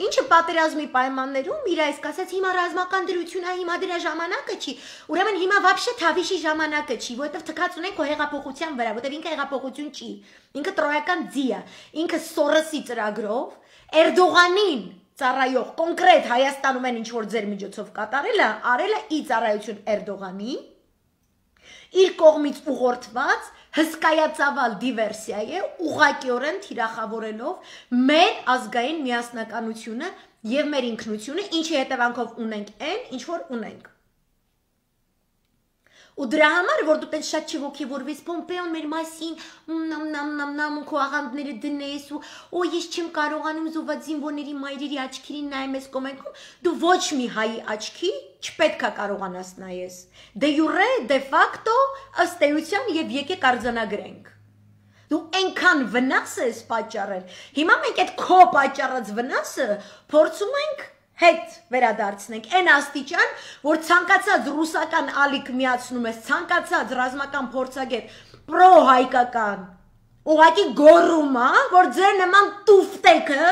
Ինչը պատերազմի պայմաններում իր այս կասած հիմա ռազմական դրությունն է, հիմա դրա ժամանակը չի։ Ուրեմն հիմա вообще Թավիշի ժամանակը չի, որովհետև թքած ունենք հո հեղափոխության վրա, որովհետև ինքը հեղափոխություն չի։ Ինքը տրոյական ձի է, ինքը Սորոսի ծրագրով Էրդողանին ծառայող կոնկրետ Հայաստանում են ինչ որ ձեր միջոցով կատարելը, արելը ի ծառայություն Էրդողանի իր կողմից ուղղորդված հսկայածավալ դիվերսիա է ուղակիորեն թիրախավորելով մեր ազգային միասնականությունը եւ մեր ինքնությունը, ինչի հետևանքով ունենք այն, ինչ որ ունենք ու դրա համար որ դու պես շատ չոգևորվես Պոմպեոն մեր մասին նամ նամ նամ նամ ու քո աղանդները դնես ու օ ես չեմ կարողանում զոված զինվորների մայրերի աչքերին նայեմ ես կոմենքում դու ոչ մի հայի աչքի չպետքա կարողանաս նայես դե յուրե դե ֆակտո ըստ էության եւ եկեք արձանագրենք դու այնքան վնաս ես պատճառել հիմա մենք այդ քո պատճառած վնասը փորձում ենք հետ վերադարձնենք այն աստիճան, որ ցանկացած ռուսական ալիք միացնում ես, ցանկացած ռազմական փորձագետ, պրոհայկական, ուղղակի գոռում է, որ ձեր նման տուֆտեկը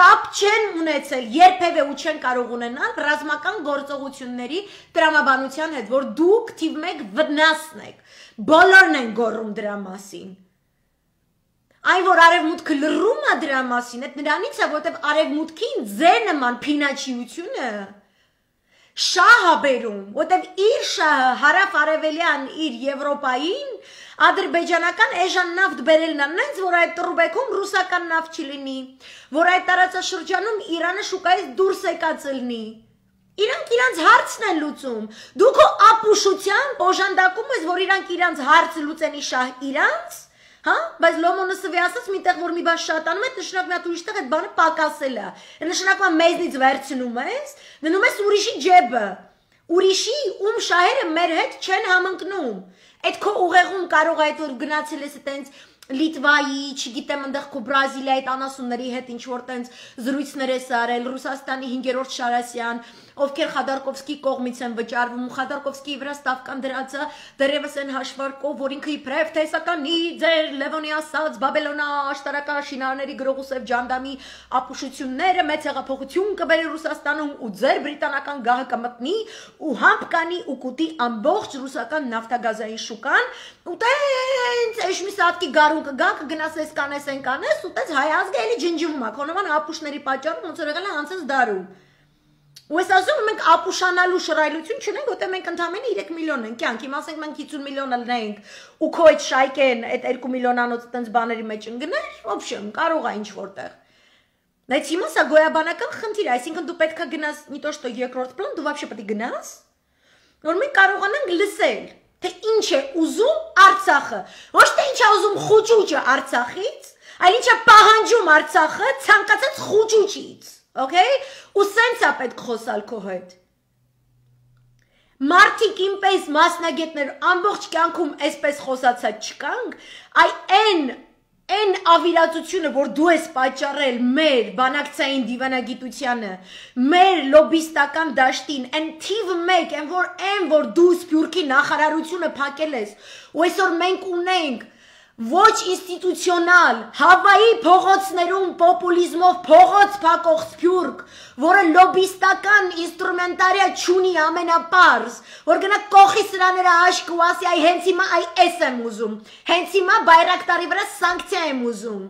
կապ չեն ունեցել երբևէ ու չեն կարող ունենալ ռազմական գործողությունների տրամաբանության հետ, որ դուք թիվ 1 վնասն եք։ Բոլորն են գոռում դրա մասին։ Այն որ արևմուտքը լռում է դրա մասին, այդ նրանից է, որտեվ արևմուտքին ձեր նման փինաչիությունը շահը բերում, որտեվ իր շահը հարավ-արևելյան իր Եվրոպային ադրբեջանական էժան նավթ բերելն է նենց, որ այդ Տրուբեքում ռուսական նավթ չլինի, որ այդ տարածաշրջանում Իրանը շուկայից դուրս եկած լինի։ Իրանք իրանց հարցն են լուծում։ Դու քո ապուշությամբ օժանդակում ես, որ իրանք իրանց հարցը լուծեն իշահ իրանց։ Հա, բայց Լոմոնոսովի ասած միտեղ որ մի բան շատանում է, նշանակ նա ուրիշ տեղ այդ բանը պակասել է։ Նշանակում է մեզնից վերցնում ես, դնում ես ուրիշի ջեբը։ Ուրիշի ում շահերը մեր հետ չեն համընկնում։ Այդ քո ուղեղում կարող է այդ որ գնացել ես այտենց Լիտվայի, չգիտեմ, այնտեղ քո Բրազիլիայի տանասունների հետ ինչ որ տենց զրույցներ ես արել, Ռուսաստանի 5-րդ Շարասյան, ովքեր Խադարկովսկի կողմից են վճարվում, Խադարկովսկի վրա ստավկան դրածը դերևս են հաշվարկով, որ ինքը իբրև տեսականի ձեր Լևոնի ասած Բաբելոնա աշտարակա շինարների գրողուսև Ջանդամի ապուշությունները մեծ հեղափոխություն կբերի Ռուսաստանում ու ձեր բրիտանական գահը կմտնի ու համբ կանի ու կուտի ամբողջ ռուսական նավթագազային շուկան ու տենց էշ մի սատկի գարուն կգա կգնաս էս կանես են կանես ու տենց հայ ազգը էլի ջնջվում է քոնոման ապուշների պատճառով ոնց որ եղել է անցած դարում Ու ես ասում եմ մենք ապուշանալու շռայլություն չունենք, որտեղ մենք ընդամենը 3 միլիոն ենք կյանք։ Իմ ասենք մենք 50 միլիոնը լնենք ու քո այդ շայկեն այդ 2 միլիոնանոց այտենց բաների մեջ ընկներ, ոբշեմ, կարող է ինչ որտեղ։ Բայց հիմա սա գոյաբանական խնդիր է, այսինքն դու պետքա գնաս մի տոչ տո երկրորդ պլան, դու вообще պետք է գնաս, որ մենք կարողանանք լսել, թե ինչ է ուզում Արցախը։ Ոչ թե ինչ է ուզում խոճուճը Արցախից, այլ ինչ է պահանջում Արցախը ցանկացած խոճուճից։ Okay? Ու սենց է պետք խոսալ քո հետ։ Մարդիկ ինպես մասնագետներ ամբողջ կյանքում այսպես խոսացա չկանք, այ այն այն ավիրածությունը, որ դու ես պատճառել մեր բանակցային դիվանագիտությանը, մեր լոբիստական դաշտին, այն թիվ 1, այն որ այն որ դու սփյուռքի նախարարությունը փակել ես, ու այսօր մենք ունենք ոչ ինստիտուցիոնալ Հավայի փողոցներում պոպուլիզմով փողոց փակող սփյուրք, որը լոբիստական ինստրումենտարիա չունի ամենապարզ, որ գնա կողի սրաները աշկ ու ասի այ հենց հիմա այ էս եմ ուզում, հենց հիմա բայրակտարի վրա սանկցիա եմ ուզում։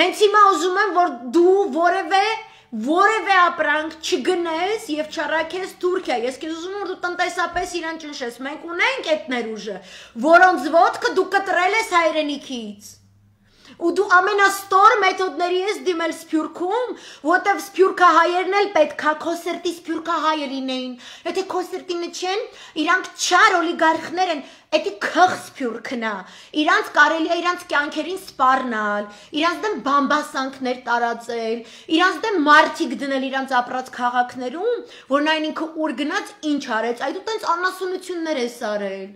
Հենց հիմա ուզում եմ որ դու որևէ որևէ ապրանք չգնես եւ չառաքես Թուրքիա։ Ես քեզ ուզում եմ դու տնտեսապես իրան ճնշես։ Մենք ունենք այդ ներուժը, որոնց ոդկը դու կտրել ես հայրենիքից։ Ու դու ամենաստոր մեթոդների ես դիմել Սփյուռքում, որտեվ Սփյուռքահայերն էլ պետքա կոնսերտի Սփյուռքահայեր լինեին։ Եթե կոնսերտինը չեն, իրանք չար օլիգարխներ են, Էդի քխսփյուրքնա։ Իրանց կարելի է իրանց կյանքերին սպառնալ, իրանց դեմ բամբասանքներ տարածել, իրանց դեմ մարտիկ դնել իրանց ապրած քաղաքներում, որ նայն ինքը ուր գնաց, ինչ արեց, այդ ու տենց անասունություններ էս արել։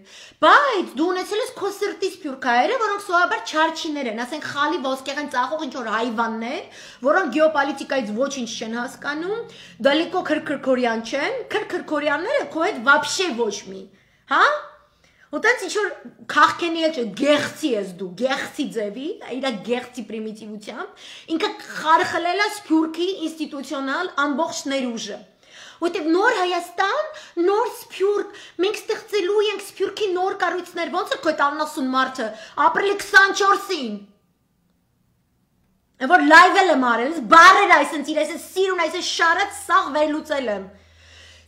Բայց դու ունեցել ես քո սրտի սփյուրքայերը, որոնք սովորաբար չարչիներ են, ասենք խալի ոսկեղեն ծախող ինչ որ հայվաններ, որոնք գեոպոլիտիկայից ոչինչ չեն հասկանում, դալիկո քրքրքորյան չեն, քրքրքորյանները քո հետ вообще ոչ մի։ Հա՞ ու տենց ինչ որ քաղքենի էլ գեղցի ես դու գեղցի ձևի իր գեղցի պրիմիտիվությամբ ինքը խարխլել է սփյուռքի ինստիտուցիոնալ ամբողջ ներուժը որտեվ նոր Հայաստան, նոր Սփյուռք, մենք ստեղծելու ենք Սփյուռքի նոր կառույցներ, ոնց է քո տաննասուն մարդը ապրիլի 24-ին։ Որ լայվ եմ արել, բարեր այսպես իր այսպես սիրուն, այսպես շարած սաղ վերլուծել եմ։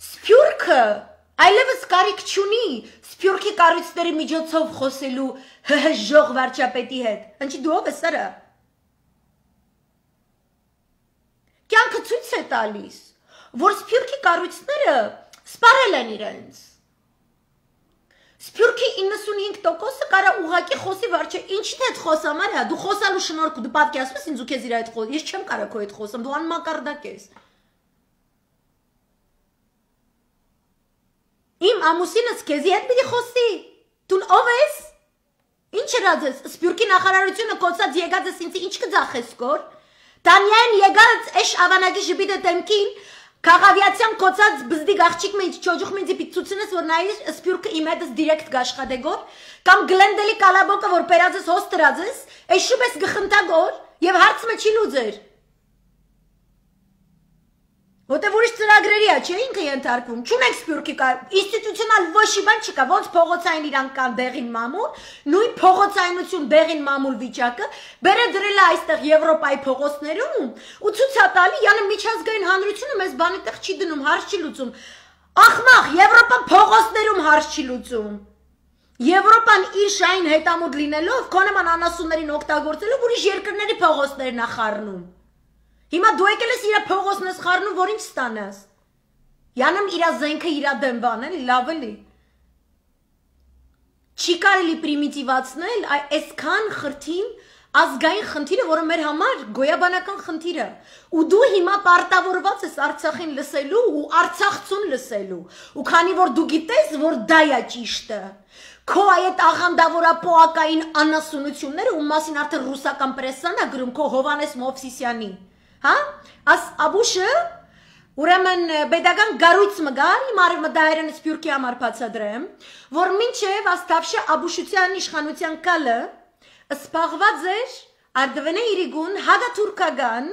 Սփյուռքը այլևս կարիք չունի Գյուրքի կառույցների միջոցով խոսելու ՀՀ ժող վարչապետի հետ։ Ինչի դու ով ես սրա։ Կյանքը ցույց է տալիս, որ Սփյուռքի կառույցները սպառել են իրենց։ Սփյուռքի 95%-ը կարա ուղակի խոսի վարչը։ Ինչի՞ թե այդ խոսամարը, հա, դու խոսալու շնորհք, դու պատկերացում ես ինձ ու քեզ իր այդ խոս։ Ես չեմ կարա քո այդ խոսամ, դու անմակարդակ ես։ Իմ ամուսինս քեզի հետ պիտի խոսի։ Դու ով ես։ Ինչ հրաձ ես։ Սպյուրքի նախարարությունը կոչած եկած ես ինձ ինչ կձախես կոր։ Դանիան եկած էշ ավանագի ժպիտը դեմքին Կաղավիացյան կոծած բզդի գաղջիկ մեջ չոջուխ մինձի պիծուցինս, որ նայիր սպյուրքը իմ հետս դիրեկտ գաշխադե գոր, կամ գլենդելի կալաբոկը, որ պերածես հոս տրածես, էշում ես գխնդագոր և հարցմը չի լուծեր։ Որտեւ ուրիշ ծրագրերի է, չէ՞ ինքը ենթարկվում։ Չունենք սպյուրքի կա, ինստիտուցիոնալ ոչ մի բան չկա, ոնց փողոցային իրանք կան բեղին մամուլ, նույն փողոցայնություն բեղին մամուլ վիճակը բերե դրել է այստեղ Եվրոպայի փողոցներում ու ցույց է տալի, յանը միջազգային հանրությունը մեզ բանի տեղ չի դնում, հարց չի լուծում։ Ախմախ, Եվրոպան փողոցներում հարց չի լուծում։ Եվրոպան իր շային հետամուտ լինելով, կոնեման անասուններին օգտագործելով ուրիշ երկրների փողոցներն է խառնում։ Հիմա դու եկել ես իրա փողոցն ես խառնում, որ ինչ ստանաս։ Յանեմ իրա զենքը իրա դեմ բան էլի, լավ էլի։ Չի կարելի պրիմիտիվացնել այսքան խրթին ազգային խնդիրը, որը մեր համար գոյաբանական խնդիրը։ Ու դու հիմա պարտավորված ես Արցախին լսելու ու Արցախցուն լսելու։ Ու քանի որ դու գիտես, որ դա է ճիշտը, քո այդ աղանդավորապոակային անասունությունները ու մասին արդեն ռուսական պրեսան է գրում քո Հովանես Մովսիսյանի։ մով հա աս աբուշը Ուրեմն pedagogan գարույց մգար իմ արևմտահայերենից Սփյուռքի համար բացադրեմ, որ մինչև աստավշե աբուշության իշխանության կալը սպաղված էր արդվենե իրիգուն հագաթուրքական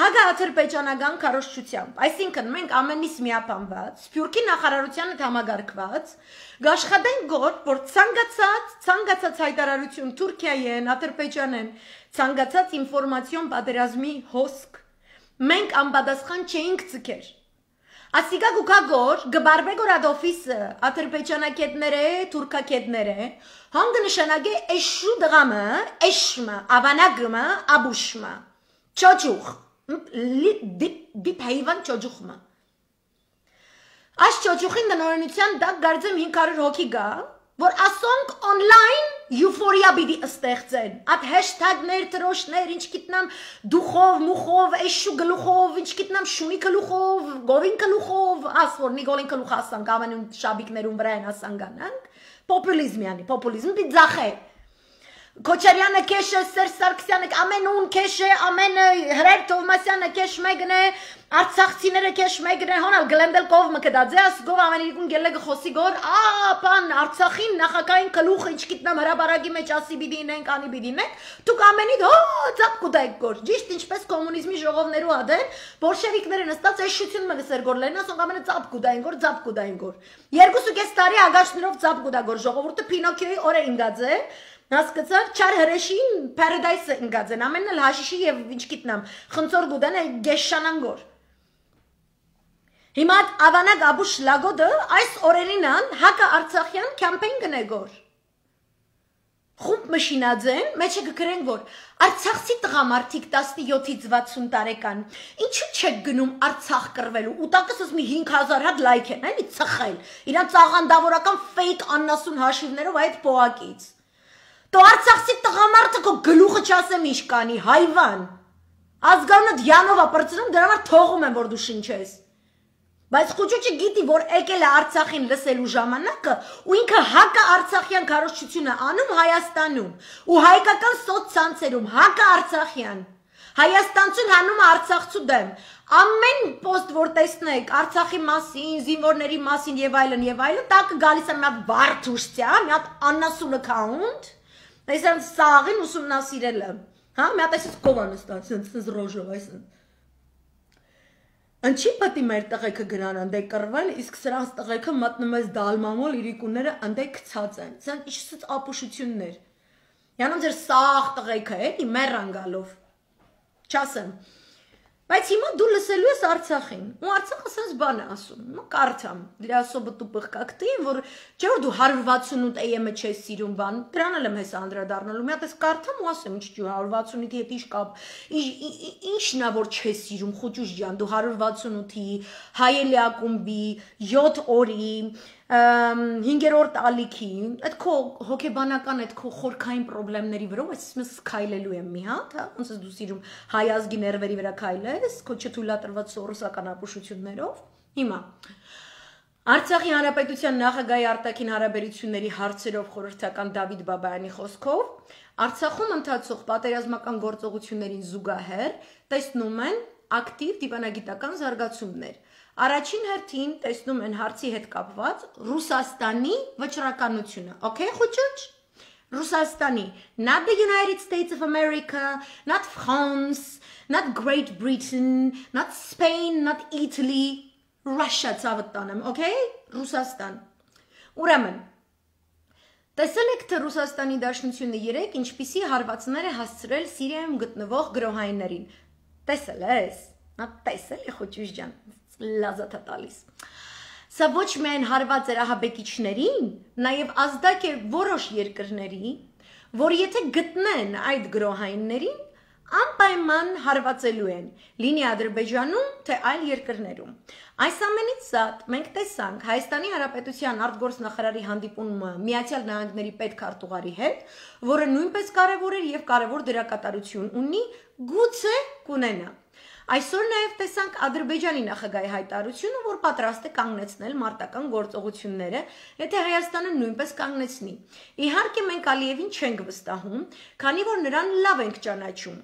հագա-աթրպեջանական քարոշչությամբ։ Այսինքն մենք ամենից միապանված, Սփյուռքի նախարարությանը համագարկված, գաշխադեն գործ, որ ցանկացած ցանկացած հայտարարություն Թուրքիայեն, Ադրբեջանեն ցանկացած ինֆորմացիոն պատերազմի հոս մենք անպատասխան չէինք ցկեր։ Ասիկա գուկագոր գբարբե գորադոֆիսը աթրբեջանակետները, թուրքակետները հանգնշանագե էշու դղամը, էշմը, ավանագմը, աբուշմը։ Չոջուխ։ Լի դիպ հայվան չոջուխմը։ Այս չոջուխին դնորենության դա գարձեմ 500 հոգի գա, որ ասոնք on-line յուֆորիա բիդի ստեղծեն։ Այդ հեշթեգներ, տրոշներ, ինչ գիտնամ, դուխով, մուխով, էշու գլուխով, ինչ գիտնամ, շունի գլուխով, գովին գլուխով, ասոր նիգոլին գլուխ ասանք, ամենուն շաբիկներուն վրա են ասանկանանք։ Պոպուլիզմի անի, պոպուլիզմը դի ձախե։ Քոչարյանը քեշ է, Սերժ Սարգսյանը ամեն ուն քեշ է, ամեն Հրեր Թովմասյանը քեշ մեկն է, Արցախցիները քեշ մեկն է, հոնալ գլենդել կով մկդաձե, ասգով ամեն իրքուն գելը գխոսի գոր, ա պան Արցախին նախակային կլուխ ինչ գիտնամ հրաբարագի մեջ ասի բիդին ենք, անի բիդին ենք, դուք ամենիդ հո ծապ կուտեք գոր, ճիշտ ինչպես կոմունիզմի ժողովներու ադեն, բոլշևիկները նստած էշություն մը գսեր գոր լեն, ասոնք ամենը ծապ կուտային գոր, ծապ կուտային գոր։ 2.5 տարի ագաշներով ծապ կուտա գոր ժողովուրդը Պինոկիոյի օրը ինգաձե է հասկացար չար հրեշին paradise ընկած են ամենն էլ հաշիշի եւ ինչ գիտնամ խնձոր գուդան է գեշանանգոր հիմա ավանակ աբուշ լագոդը այս օրերինան հակա արցախյան կամպեին գնեգոր խումբ մշինաձեն մեջը գկրեն որ արցախցի տղամարդիկ 17-ից 60 տարեկան ինչու չեք գնում արցախ կրվելու ուտակսս մի 5000 հատ լայք են էլի ծխել իրան ծաղանդավորական ֆեյք աննասուն հաշիվներով այդ պոակից Տո Արցախցի տղամարդը քո գլուխը չասեմ ինչ կանի, հայվան։ Ազգանունդ Յանովա բրծնում, դրա համար թողում եմ, որ դու շնչես։ Բայց խոճուճը գիտի, որ եկել է Արցախին լսելու ժամանակը ու ինքը հակա արցախյան քարոշչությունը անում Հայաստանում ու հայկական սոցցանցերում հակա արցախյան։ Հայաստանցուն հանում Արցախցու դեմ։ Ամեն post, որ տեսնեք Արցախի մասին, զինվորների մասին եւ այլն եւ այլն, տակը գալիս է մի հատ վարդուշտիա, մի հատ աննասունը քաունտ այսինքն սաղին ուսումնասիրելը, հա, մի հատ այսպես կովան ստան, այսպես ռոժով, այսպես Ինչի՞ պատի մեր տղեկը գնան անդե կռվել, իսկ սրանց տղեկը մտնում էս դալմամոլ իրիկունները անդե գցած են։ Սան ինչպես ապուշություններ։ Յանում ձեր սաղ տղեկը էլի մեռան գալով։ Չասեմ։ Բայց հիմա դու լսելու ես Արցախին։ Ու Արցախը ասես բան է ասում։ Մա կարթամ։ Դրա ասոբը դու բղկակտի, որ չէ որ դու 168 AM-ը չես սիրում բան։ Դրան էլ եմ հես անդրադառնալու։ Մի հատ էս կարթամ ու ասեմ, ինչ ճու 168-ի հետ ինչ կապ։ Ինչն է որ չես սիրում, խոճուշ ջան, դու 168-ի, հայելի ակումբի, 7 օրի, 5-րդ ալիքի, այդ քո հոգեբանական, այդ քո խորքային խնդիրների վրա ես ես քայլելու եմ մի հատ, հա, ոնց ես դու սիրում հայ ազգի ներվերի վրա քայլես, քո չթույլատրված սորոսական ապուշություններով։ Հիմա Արցախի հանրապետության նախագահի արտաքին հարաբերությունների հարցերով խորհրդական Դավիթ Բաբայանի խոսքով Արցախում ընթացող պատերազմական գործողություններին զուգահեռ տեսնում են ակտիվ դիվանագիտական զարգացումներ Առաջին հերթին տեսնում են հարցի հետ կապված Ռուսաստանի վճռականությունը։ Okay, խոճուճ։ Ռուսաստանի not the United States of America, not France, not Great Britain, not Spain, not Italy, Russia ցավը տանեմ, okay? Ռուսաստան։ Ուրեմն Տեսել եք, թե Ռուսաստանի Դաշնությունը 3 ինչպիսի հարվածներ է հասցրել Սիրիայում գտնվող գրոհայիններին։ Տեսել ես։ Նա տեսել է խոճուժ ջան լազատ է տալիս։ Սա ոչ միայն հարված էր ահաբեկիչներին, նաև ազդակ էր որոշ երկրների, որ եթե գտնեն այդ գրոհայիններին, անպայման հարվածելու են, լինի Ադրբեջանում, թե այլ երկրներում։ Այս ամենից զատ մենք տեսանք Հայաստանի Հանրապետության արտգործնախարարի հանդիպումը Միացյալ Նահանգների պետքարտուղարի հետ, որը նույնպես կարևոր էր եւ կարևոր դերակատարություն ունի, գուցե կունենա։ Այսօր նաև տեսանք Ադրբեջանի նախագահի հայտարարությունը, որ պատրաստ է կանգնեցնել մարտական գործողությունները, եթե Հայաստանը նույնպես կանգնեցնի։ Իհարկե մենք Ալիևին չենք վստահում, քանի որ նրան լավ ենք ճանաչում։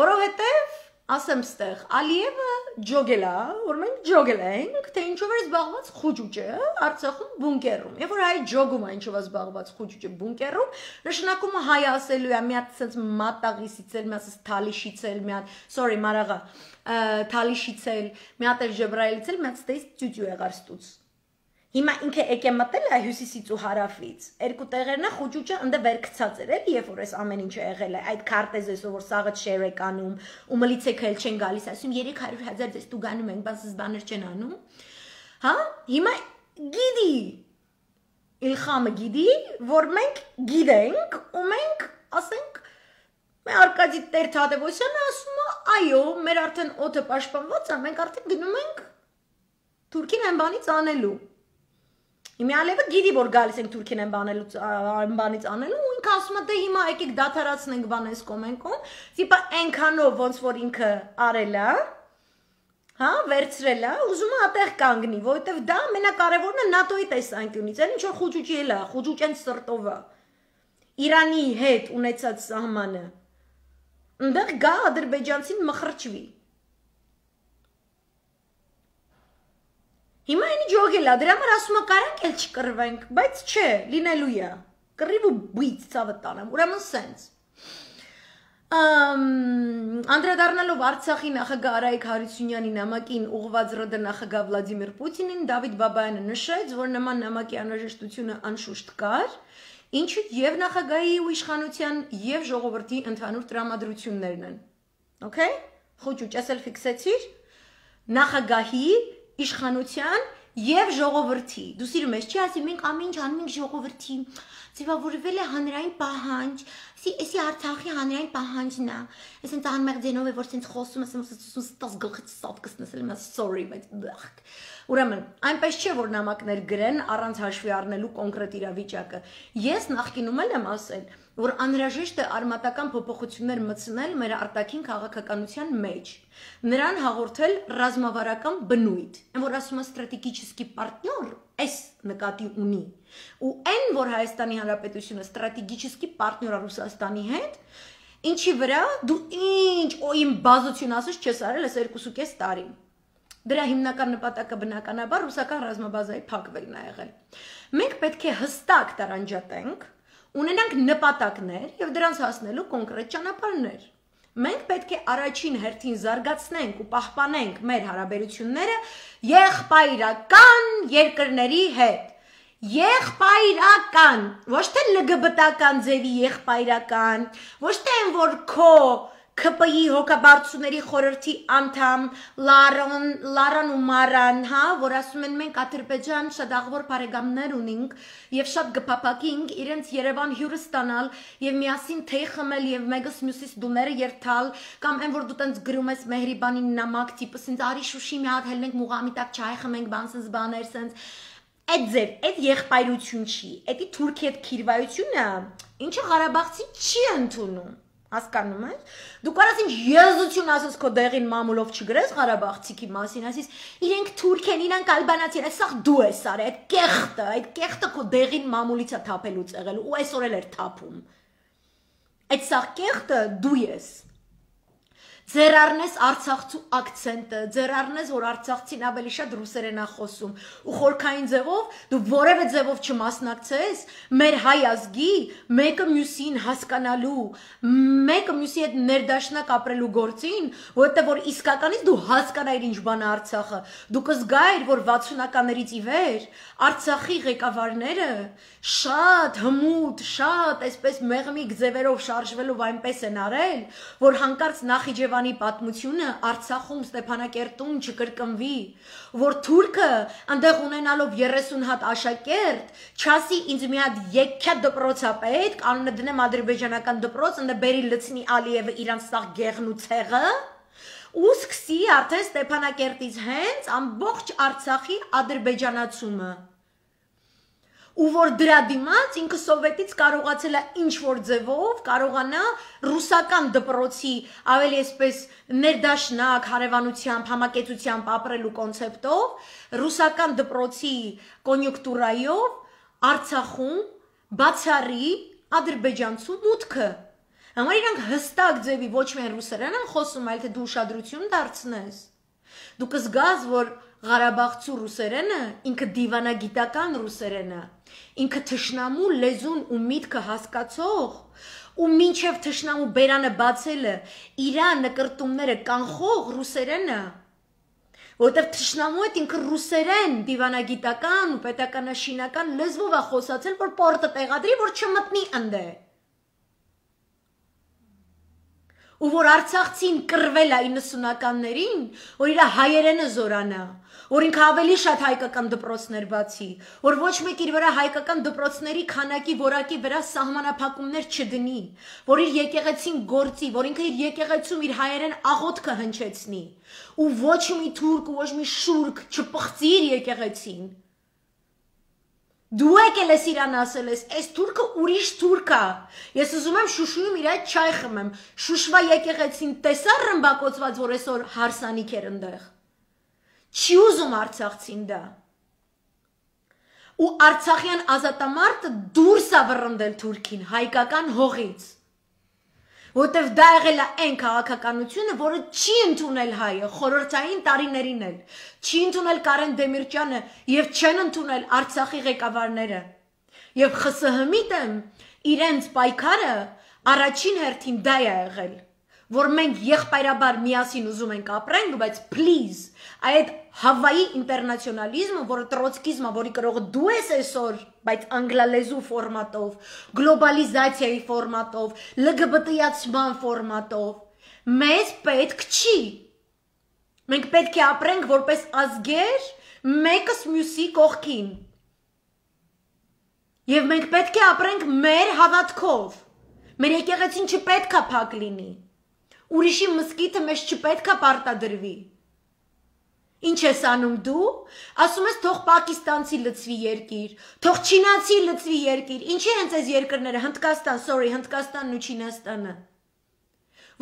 Որովհետև ասեմ ստեղ Ալիևը ջոգելա, որ մենք ջոգել ենք, թե ինչով էր զբաղված խոջուճը Արցախում բունկերում։ Եվ որ հայ ջոգում է ինչով է զբաղված խոջուճը բունկերում, նշանակում է հայ ասելու է միած sense մատաղիսից էլ, միած թալիշից էլ, միած sorry մարաղա, թալիշից էլ, միած էլ ժեբրայելից էլ, միած տես ծյուծու եղար ստուց։ Հիմա ինքը եկե մտել է հյուսիսից ու հարավից։ Երկու տեղերն է խոճուճը ընդ վերքցած էր, էլի, երբ որ այս ամեն ինչը եղել է, այդ քարտեզը, որ սաղը շերեկանում, ու մլիցեքը էլ չեն գալիս, ասում 300.000 դես դու գանում ենք, բանս բաներ չեն անում։ Հա, հիմա գիդի Իլխամը գիդի, որ մենք գիտենք ու մենք ասենք մեր Արկադի Տեր Թադևոսյանը ասում է, այո, մեր արդեն օթը պաշտպանված է, մենք արդեն գնում ենք Թուրքին հենբանից անելու Իմիալևը գիտի որ գալիս ենք Թուրքին են բանելուց բանից անելու ու ինքը ասում է դե հիմա եկեք դաթարացնենք բան այս կոմենկոմ, տիպը այնքանով ոնց որ ինքը արել է, հա, վերցրել է, ուզում է ատեղ կանգնի, որովհետև դա ամենակարևորն է ՆԱՏՕ-ի տեսանկյունից, այն ինչ որ խոջուճի էլ է, խոջուճ են սրտովը։ Իրանի հետ ունեցած սահմանը։ Այնտեղ գա ադրբեջանցին մխրճվի։ Հիմա այնի ջոգելա, դրա համար ասում եմ կարանք էլ չկռվենք, բայց չէ, լինելու է։ Կռիվը բից ցավը տանեմ, ուրեմն սենց։ Ամ անդրադառնալով Արցախի նախագահ Արայիկ Հարությունյանի նամակին ուղղված ՌԴ նախագահ Վլադիմիր Պուտինին Դավիթ Բաբայանը նշեց, որ նման նամակի անհրաժեշտությունը անշուշտ կար, ինչը եւ նախագահի ու իշխանության եւ ժողովրդի ընդհանուր տրամադրություններն են։ Okay? Խոճուճ, ասել ֆիքսեցիր նախագահի իշխանության եւ ժողովրդի։ Դու սիրում ես, չի ասի մենք ամեն ինչ անում ենք ժողովրդի։ Ձևավորվել է հանրային պահանջ, սի էսի Արցախի հանրային պահանջն է։ Էսենց անմեղ ձենով է որ սենց խոսում, ասում ասում ստաս գլխից սապ կսնեսել, մա sorry, բայց բախ։ Ուրեմն, այնպես չէ որ նամակներ գրեն առանց հաշվի առնելու կոնկրետ իրավիճակը։ Ես նախկինում եմ ասել, որ անհրաժեշտ է արմատական փոփոխություններ մտցնել մեր արտաքին քաղաքականության մեջ։ Նրան հաղորդել ռազմավարական բնույթ, այն որ ասում է ստրատեգիչիսկի պարտներ, այս նկատի ունի։ Ու այն որ Հայաստանի Հանրապետությունը ստրատեգիչիսկի պարտներ է Ռուսաստանի հետ, ինչի վրա դու ինչ օին բազություն ասես չես արել այս 2.5 տարին։ Դրա հիմնական նպատակը բնականաբար ռուսական ռազմաբազայի փակվելն է եղել։ Մենք պետք է հստակ տարանջատենք ունենանք նպատակներ եւ դրանց հասնելու կոնկրետ ճանապարհներ։ Մենք պետք է առաջին հերթին զարգացնենք ու պահպանենք մեր հարաբերությունները եղբայրական երկրների հետ։ Եղբայրական, ոչ թե լգբտական ձևի եղբայրական, ոչ թե այն որ քո ԿՊ-ի հոգաբարձուների խորհրդի անդամ Լարոն Լարան Ումարան, հա, որ ասում են մենք Ադրբեջան շատ աղվոր բարեկամներ ունենք եւ շատ գփապակինք իրենց Երևան հյուրը ստանալ եւ միասին թեյ խմել եւ մեկս մյուսից դուները երթալ կամ այն որ դու տենց գրում ես Մեհրիբանի նամակ տիպս ինձ արի շուշի մի հատ հելնենք մուղամի տակ չայ խմենք բանսից բաներ սենց այդ ձեր այդ եղբայրություն չի դա թուրքի հետ քիրվայությունը ինչը Ղարաբաղցի չի ընդունում Հասկանում ես։ Դու կարաս ինչ եզություն ասես քո դեղին մամուլով չգրես Ղարաբաղցիքի մասին, ասես իրենք թուրք են, իրանք ալբանացիներ, սա դու ես արել, այդ կեղտը, այդ կեղտը քո դեղին մամուլից է թափելուց եղել ու այսօր էլ էր թափում։ Այդ սա կեղտը դու ես ձեր առնես արցախցու ակցենտը, ձեր առնես, որ արցախցին ավելի շատ ռուսերեն է խոսում, ու խորքային ձևով դու որևէ ձևով չմասնակցես մեր հայ ազգի մեկը մյուսին հասկանալու, մեկը մյուսի հետ ներդաշնակ ապրելու գործին, որովհետև որ իսկականից դու հասկանայիր ինչ բան է Արցախը, դու կզգայիր, որ 60-ականներից ի վեր Արցախի ղեկավարները շատ հմուտ, շատ այսպես մեղմիկ ձևերով շարժվելով այնպես են արել, որ հանկարծ Նախիջևան Երևանի պատմությունը Արցախում Ստեփանակերտում չկրկնվի, որ թուրքը այնտեղ ունենալով 30 հատ աշակերտ, չասի ինձ մի հատ եկքյա դպրոցա պետք, անունը դնեմ ադրբեջանական դպրոց, ընդ բերի լցնի Ալիևը իրանց սաղ գեղն ու ցեղը, ու սկսի արդեն Ստեփանակերտից հենց ամբողջ Արցախի ադրբեջանացումը ու որ դրա դիմաց ինքը սովետից կարողացել է ինչ որ ձևով կարողանա ռուսական դպրոցի ավելի այսպես ներդաշնակ հարևանությամբ համակեցությամբ ապրելու կոնցեպտով ռուսական դպրոցի կոնյուկտուրայով Արցախում բացարի ադրբեջանցու մուտքը համար իրանք հստակ ձևի ոչ միայն ռուսերեն են խոսում այլ թե դու ուշադրություն դարձնես դու կզգաս որ Ղարաբաղցու ռուսերենը, ինքը դիվանագիտական ռուսերենը, ինքը թշնամու լեզուն ու միտքը հասկացող ու մինչև թշնամու բերանը բացելը իրա նկրտումները կանխող ռուսերենը որտեվ թշնամու հետ ինքը ռուսերեն դիվանագիտական ու պետականաշինական լեզվով է խոսացել որ պորտը տեղադրի որ չմտնի ընդե ու որ արցախցին կռվել է 90-ականներին, որ իր հայերենը զորանա, որ ինքը ավելի շատ հայկական դպրոցներ բացի, որ ոչ մեկ իր վրա հայկական դպրոցների քանակի որակի վրա սահմանափակումներ չդնի, որ իր եկեղեցին գործի, որ ինքը իր եկեղեցում իր հայերեն աղոթքը հնչեցնի, ու ոչ մի թուրք, ոչ մի շուրք չփղծի իր եկեղեցին։ Դու եկել ես իրան ասել ես, այս թուրքը ուրիշ թուրք է։ Ես ուզում եմ շուշուում իր այդ չայ խմեմ։ Շուշվա եկեղեցին տեսա ռմբակոծված, որ այսօր հարսանիք էր ընդեղ։ Չի ուզում Արցախցին դա։ Ու Արցախյան ազատամարտը դուրս է վռնդել Թուրքին հայկական հողից։ Որտեվ դա եղել է այն քաղաքականությունը, որը չի ընդունել հայը խորհրդային տարիներին էլ, չի ընդունել Կարեն Դեմիրճյանը եւ չեն ընդունել Արցախի ղեկավարները։ Եվ ԽՍՀՄ-ի դեմ իրենց պայքարը առաջին հերթին դա է եղել որ մենք եղբայրաբար միասին ուզում ենք ապրենք, բայց please այդ Հավայի ինտերնացիոնալիզմը, որը տրոցկիզմը, որի կրողը դու ես այսօր, բայց անգլալեզու ֆորմատով, գլոբալիզացիայի ֆորմատով, ԼԳԲՏ-յացման ֆորմատով, մեզ պետք չի։ Մենք պետք է ապրենք որպես ազգեր, մեկս մյուսի կողքին։ Եվ մենք պետք է ապրենք մեր հավատքով։ Մեր եկեղեցին չպետք է փակ լինի։ Ուրիշի մսկիթը մեզ չպետք է պարտադրվի։ չպետք Ինչ ես անում դու։ Ասում ես թող Պակիստանցի լծվի երկիր, թող Չինացի լծվի երկիր։ Ինչի հենց այս երկրները Հնդկաստան, sorry, Հնդկաստանն ու Չինաստանը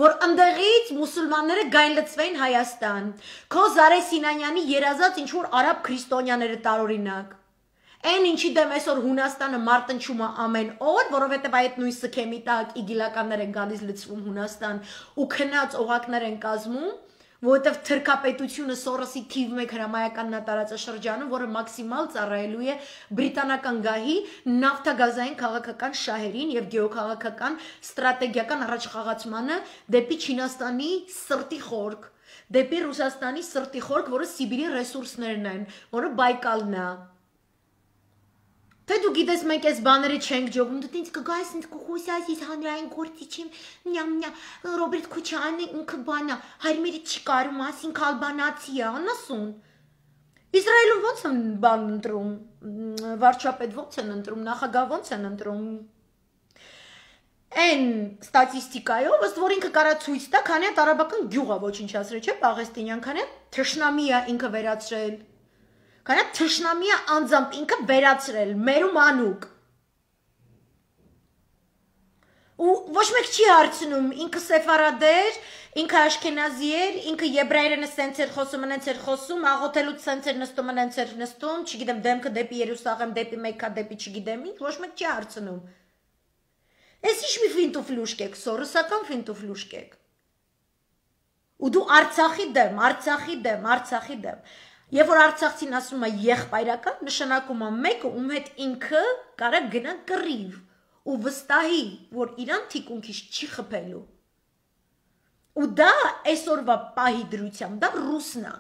որ ընդեղից մուսուլմանները գայն լծվեն Հայաստան։ Քո Զարե Սինանյանի երազած ինչ որ արաբ քրիստոնյաները տարօրինակ։ Այն ինչի դեմ այսօր Հունաստանը մարտնչումը ամեն օր, որովհետև այդ նույն սքեմի տակ իգիլականներ են գալիս լծվում Հունաստան ու քնած օղակներ են կազմում, որովհետև թրկապետությունը Սորոսի թիվ 1 հրամայականնա տարածաշրջանում, որը մաքսիմալ ծառայելու է բրիտանական գահի նավթագազային քաղաքական շահերին եւ գեոքաղաքական ստրատեգիական առաջխաղացմանը դեպի Չինաստանի սրտի խորք, դեպի Ռուսաստանի սրտի խորք, որը Սիբիրի ռեսուրսներն են, որը Բայկալն է, Թե դու գիտես մենք այս բաները չենք ջոկում, դու ինձ կգայես ինձ կխոսյաս, ես հանրային գործիչիմ, նյամ-նյա, Ռոբերտ Քուչյանը ինքը բանա, հայրմերը չի կարում, աս ինք ալբանացի է, անասուն։ Իսրայելում ո՞նց են բան ընտրում, վարչապետ ո՞նց են ընտրում, նախագահ ո՞նց են ընտրում։ Այն ստատիստիկայով, ըստ որ ինքը կարա ցույց տա, քանի է տարաբական գյուղա ոչինչ ասրել, չէ՞, Պաղեստինյան քանի է թշնամի է ինքը վերածրել կարա թշնամիա անձամբ ինքը վերացրել մերում անուկ ու ոչ մեկ չի հարցնում ինքը սեֆարադեր ինքը աշքենազի էր ինքը եբրայերեն սենց էր խոսում նենց էր խոսում աղոթելուց սենց էր նստում նենց էր նստում չգիտեմ դեմքը դեպի Երուսաղեմ դեպի Մեքքա դեպի չգիտեմ ինչ ոչ մեկ չի հարցնում Էս ինչ մի ֆինտուֆլուշկ եք, սորոսական ֆինտուֆլուշկ եք։ Ու դու Արցախի դեմ, Արցախի դեմ, Արցախի դեմ։ Եվ որ Արցախցին ասում է եղբայրական, նշանակում է մեկը, ում հետ ինքը կարա գնա կռիվ ու վստահի, որ իրան թիկունքից չի խփելու։ Ու դա այսօրվա պահի դրությամբ դա ռուսն է։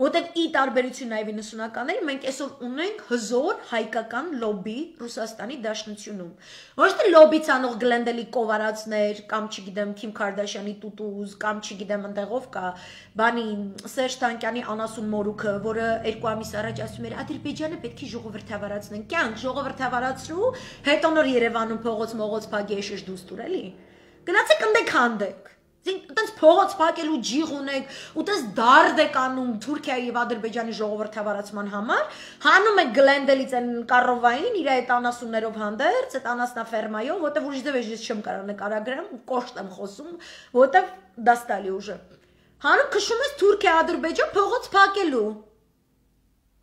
Որտեւ ի տարբերություն նաև 90-ականների մենք այսօր ունենք հզոր հայկական լոբի Ռուսաստանի Դաշնությունում։ Ոչ թե լոբի ցանող գլենդելի կովարածներ կամ չգիտեմ Քիմ Քարդաշյանի տուտուզ կամ չգիտեմ ընդեղով կա բանի Սերժ Թանկյանի անասուն մորուքը, որը երկու ամիս առաջ ասում էր Ադրբեջանը պետք է ժողովրդավարացնեն։ Կյանք ժողովրդավարացրու, հետո նոր Երևանում փողոց մողոց փագեշ դուստուր էլի։ Գնացեք ընդեք հանդեք։ Այդտենց փողոց փակելու ջիղ ունեք, ուտես դարդ եք անում Թուրքիայի եւ Ադրբեջանի ժողովրդավարացման համար, հանում եք գլենդելից այն կառովային իր այդ անասուններով հանդերձ, այդ անասնաֆերմայով, որտեվ ուրիշ դեպի ես չեմ կարող նկարագրեմ, կոշտ եմ խոսում, որտեվ դաստալի ուժը։ Հանում քշում ես Թուրքիա Ադրբեջան փողոց փակելու։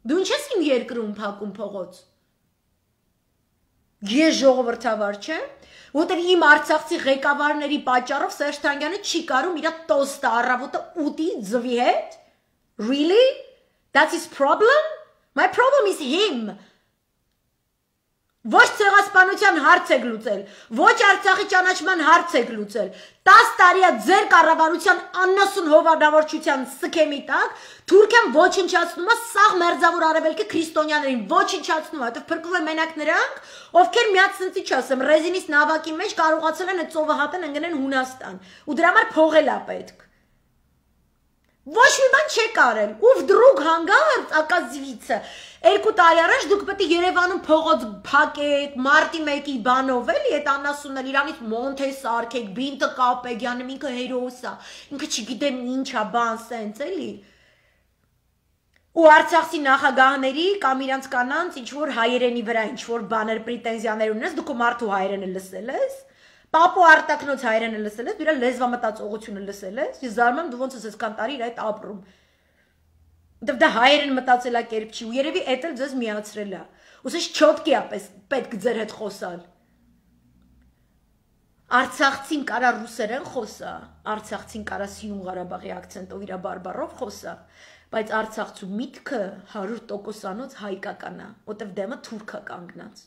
Դու ինչ ես իմ երկրում փակում փողոց։ Ես ժողովրդավար չեմ, որտեղ իմ Արցախցի ղեկավարների պատճառով Սերժ Թանգյանը չի կարում իր տոստը առավոտը ուտի ծվի հետ։ Really? That's his problem? My problem is him Ոչ ցեղասպանության հարց է գլուծել, ոչ Արցախի ճանաչման հարց է գլուծել։ 10 տարիա ձեր կառավարության աննասուն հովանավորչության սխեմի տակ Թուրքիան ոչնչացնում է սաղ մերձավոր արևելքի քրիստոնյաներին, ոչնչացնում, որովհետև փրկում է մենակ նրանք, ովքեր միացնցի չասեմ, ռեզինիս նավակի մեջ կարողացել են ծովը հատեն ընկնեն Հունաստան։ Ու դրա համար փողել է պետք։ Ոչ մի բան չի կարել։ Ուվ դրուկ հանգարց ակազվիցը Երկու տարի առաջ դուք պետք է Երևանում փողոց փակեք, մարտի 1-ի բանով էլի, այդ Աննասունն էլ իրանից Մոնթես արքեք, Բինտը Կապեգյանը ինքը հերոս է։ Ինքը չգիտեմ ինչա բան սենց էլի։ Ու Արցախի նախագահների կամ իրանց կանանց ինչ որ հայերենի վրա ինչ որ բաներ պրետենզիաներ ունես, դու քո մարդու հայերենը լսել ես։ Պապու արտակնոց հայերենը լսել ես, դու իր լեզվամտածողությունը լսել ես։ Ես զարմանում դու ոնց ես այսքան տարի իր այդ ապրում։ Դեվ դա հայերեն մտածելակերպ չի ու երևի էդ էլ ձեզ միացրել է։ Ոսես չոպկի է պես պետք ձեր հետ խոսալ։ Արցախցին կարա ռուսերեն խոսա, արցախցին կարա Սյուն Ղարաբաղի акցենտով իրա բարբարով խոսա, բայց արցախցու միտքը 100%-անոց հայկական է, որտեվ դեմը թուրք է կանգնած։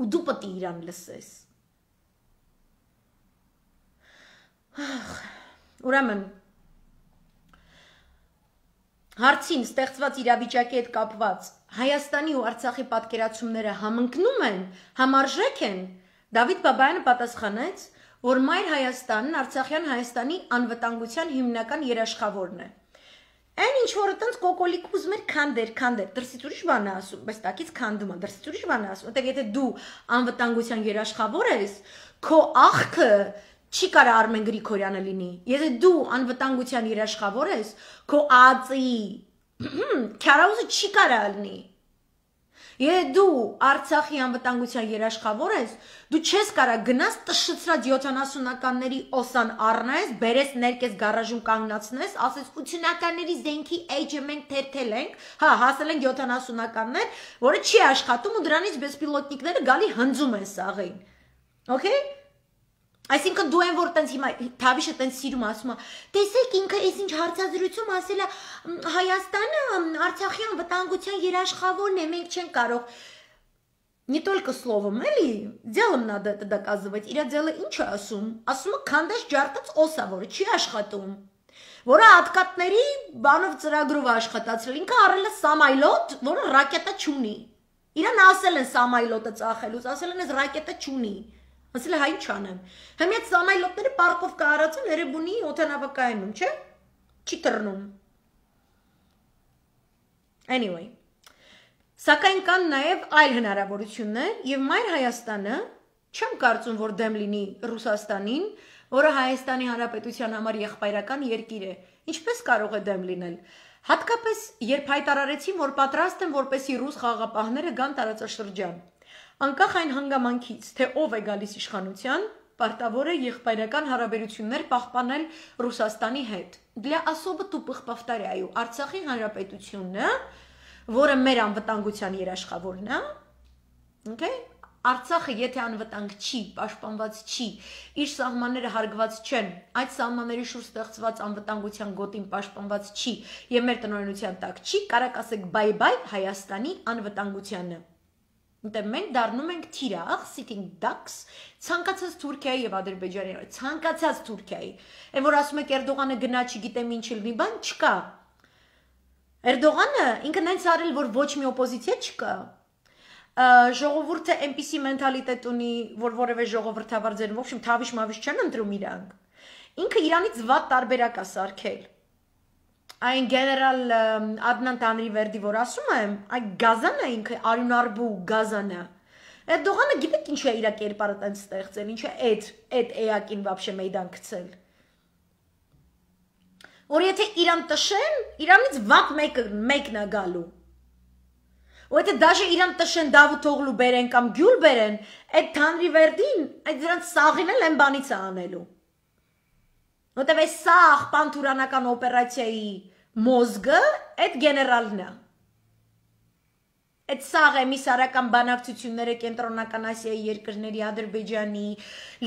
Ու դու պետք է իրան լսես։ Ուրեմն հարցին ստեղծված իրավիճակի հետ կապված Հայաստանի ու Արցախի պատկերացումները համընկնում են, համարժեք են։ Դավիթ Բաբայանը պատասխանեց, որ Մայր Հայաստանն Արցախյան Հայաստանի անվտանգության հիմնական երաշխավորն է։ Այն ինչ որը տենց կոկոլիկ ուզում էր քանդեր, քանդեր, դրսից ուրիշ բան է ասում, բայց տակից քանդում է, դրսից ուրիշ բան է ասում, որտեղ եթե դու անվտանգության երաշխավոր ես, քո աղքը չի կարա Արմեն Գրիգորյանը լինի։ Եթե դու անվտանգության երաշխավոր ես, քո ածի քարաուզը չի կարա լինի։ Եթե դու Արցախի անվտանգության երաշխավոր ես, դու չես կարա գնաս տշշցրած 70-ականների օսան առնես, բերես ներքես գարաժում կանգնացնես, ասես 80-ականների զենքի էջը մենք թերթել ենք, հա, հասել ենք 70-ականներ, որը չի աշխատում ու դրանից բեսպիլոտնիկները գալի հնձում են սաղին։ Okay? Այսինքն դու են որ տենց հիմա Թավիշը տենց սիրում ասում է, տեսեք ինքը այս ինչ հարցազրույցում ասել է Հայաստանը Արցախյան վտանգության երաշխավորն է, մենք չենք կարող не только словом, էլի, делом надо это доказывать։ Իրա дело ինչ է ասում։ Ասում է քանդած ջարտից օսա, որը չի աշխատում։ Որը հատկատների բանով ծրագրով աշխատացրել։ Ինքը առել է սամայլոտ, որը ռակետա չունի։ Իրան ասել են սամայլոտը ծախելուց, ասել են այս ռակետը չունի։ Ասել է հայ չանեմ։ Հմիած զամայլոտները պարկով կարացում Էրեբունի օթանավակայանում, չէ՞։ Չի դռնում։ Anyway, Սակայն կան նաև այլ հնարավորություններ եւ Մայր Հայաստանը չեմ կարծում որ դեմ լինի Ռուսաստանին, որը Հայաստանի Հանրապետության համար եղբայրական երկիր է։ Ինչպես կարող է դեմ լինել։ Հատկապես երբ հայտարարեցին, որ պատրաստ են որպեսի ռուս խաղապահները գան տարածաշրջան։ Անկախ այն հանգամանքից, թե ով է գալիս իշխանության, պարտավոր է եղբայրական հարաբերություններ պահպանել Ռուսաստանի հետ։ Для особо тупых повторяю, Արցախի հանրապետությունը, որը մեր անվտանգության երաշխավորն է, okay? Արցախը եթե անվտանգ չի, պաշտպանված չի, իր սահմանները հարգված չեն, այդ սահմանների շուրջ ստեղծված անվտանգության գոտին պաշտպանված չի եւ մեր տնօրինության տակ չի, կարակ ասեք բայ-բայ Հայաստանի անվտանգությանը։ Ուտե մենք դառնում ենք թիրախ, sitting ducks, ցանկացած Թուրքիայի եւ Ադրբեջանի, ցանկացած Թուրքիայի։ Այն որ ասում եք Էրդողանը գնա, չգիտեմ ինչ լինի, բան չկա։ Էրդողանը ինքն այնց արել, որ ոչ մի օպոզիցիա չկա ժողովուրդը այնպիսի մենթալիտետ ունի, որ որևէ ժողովրդավար ձեր, ոչ մի թավիշ մավիշ չեն ընտրում իրանք։ Ինքը իրանից վատ տարբերակ է սարքել այն գեներալ Ադնան Տանրիվերդի, որ ասում եմ, այ գազանը ինքը արյունարբու գազանը։ Այդ դողանը գիտեք ինչ է իր կերպարը տենց ստեղծել, ինչ է այդ այդ էակին բաբշե մեյդան գցել։ Որ եթե իրան տշեն, իրանից վատ մեկը մեկն է գալու։ Ու եթե դաժե իրան տշեն Դավթողլու բերեն կամ Գյուլ բերեն, այդ Թանրիվերդին, այդ դրանց սաղինել են բանից է անելու։ Որտեվ այս սաղ պանթուրանական օպերացիայի Մոզգը այդ գեներալն է։ Այդ սաղը միսարական բանակցությունները կենտրոնական Ասիայի երկրների Ադրբեջանի,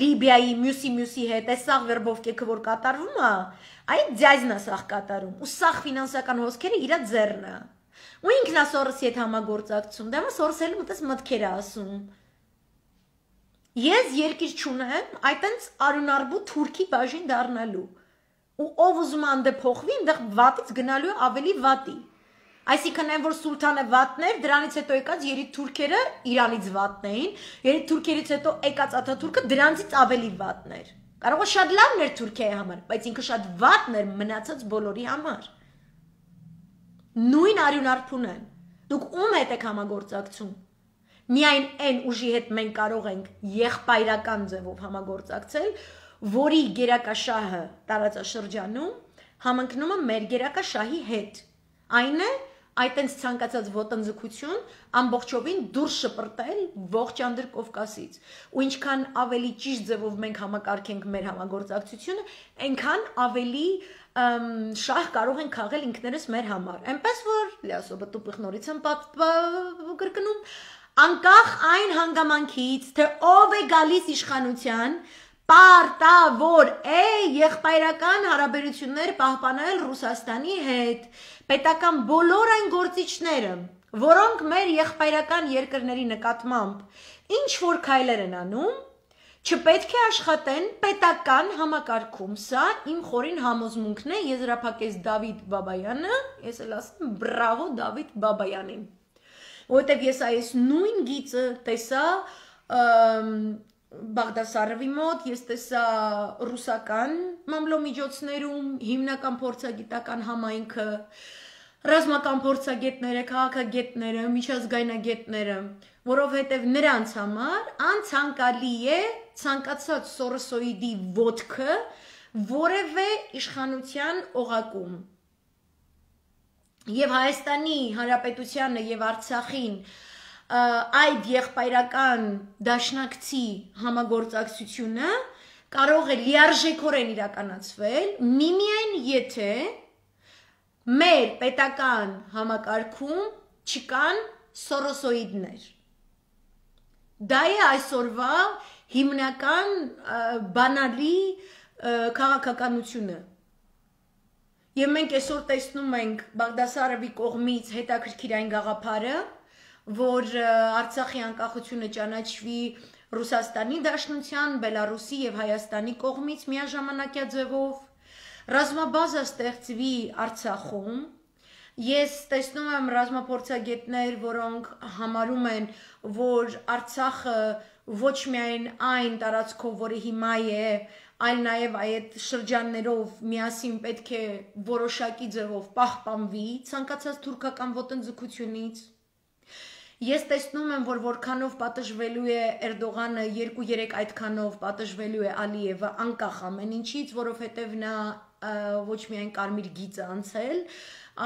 Լիբիայի, մյուսի մյուսի հետ է սաղ վերբովկեքը որ կատարվում է, այդ ձյազնա սաղ կատարում, ու սաղ ֆինանսական հոսքերը իրա ձեռն է։ Ու ինքն է Սորոսի հետ համագործակցում, դա մը Սորոսը մտած մտքեր է ասում։ Ես երկիր չունեմ, այտենց արունարբու թուրքի բաժին դառնալու։ դա ու ով ուզում անդե փոխվի, այնտեղ վատից գնալու ավելի վատի։ Այսինքն այն որ սուլթանը վատներ, դրանից հետո եկած երիտ թուրքերը Իրանից վատնեին, երիտ թուրքերից հետո եկած Աթաթուրքը դրանից ավելի վատներ։ Կարող է շատ լավն էր Թուրքիայի համար, բայց ինքը շատ վատն էր մնացած բոլորի համար։ Նույն արյունարփուն են։ Դուք ում հետ եք համագործակցում։ Միայն այն ուժի հետ մենք կարող ենք եղբայրական ձևով համագործակցել, որի գերակաշահը տարածաշրջանում համընկնում է մեր գերակաշահի հետ։ Այն է այդ այս ցանկացած ոտնձգություն ամբողջովին դուրս շպրտել ողջ անդր Կովկասից։ Ու ինչքան ավելի ճիշտ ձևով մենք համակարգենք մեր համագործակցությունը, այնքան ավելի շահ կարող են քաղել ինքներս մեր համար։ Էնպես որ լյասոբը տուփիղ նորից են գրկնում անկախ այն հանգամանքից, թե ով է գալիս իշխանության, պարտավոր է եղբայրական հարաբերություններ պահպանել Ռուսաստանի հետ։ Պետական բոլոր այն գործիչները, որոնք մեր եղբայրական երկրների նկատմամբ ինչ որ քայլեր են անում, չպետք է աշխատեն պետական համակարգում։ Սա իմ խորին համոզմունքն է եզրափակես Դավիթ Բաբայանը, ես էլ ասեմ բրավո Դավիթ Բաբայանին։ Որտեւ ես այս նույն գիծը տեսա Բաղդասարովի մոտ, ես տեսա ռուսական մամլո միջոցներում հիմնական փորձագիտական համայնքը, ռազմական փորձագետները, քաղաքագետները, միջազգայնագետները, որովհետև նրանց համար անցանկալի է ցանկացած Սորոսոիդի ոդկը որևէ իշխանության օղակում։ Եվ Հայաստանի Հանրապետությանը եւ Արցախին և այդ եղբայրական դաշնակցի համագործակցությունը կարող է լիարժեքորեն իրականացվել միմիայն եթե մեր պետական համակարգում չկան սորոսոիդներ։ Դա է այսօրվա հիմնական բանալի քաղաքականությունը։ Եվ մենք այսօր տեսնում ենք Բաղդասարովի կողմից հետաքրքիր այն գաղափարը, որ Արցախի անկախությունը ճանաչվի Ռուսաստանի Դաշնության, Բելարուսի եւ Հայաստանի կողմից միաժամանակյա ձևով ռազմաբազա ստեղծվի Արցախում Ես տեսնում եմ ռազմապորցագետներ, որոնք համարում են, որ Արցախը ոչ միայն այն տարածքով, որը հիմա է, այլ նաև այդ շրջաններով միասին պետք է որոշակի ձևով պահպանվի ցանկացած թուրքական ոտնձգությունից Ես տեսնում եմ, որ որքանով պատժվելու է Էրդողանը 2-3 այդքանով պատժվելու է Ալիևը անկախ ամեն ինչից, որովհետև նա ոչ միայն կարմիր գիծը անցել,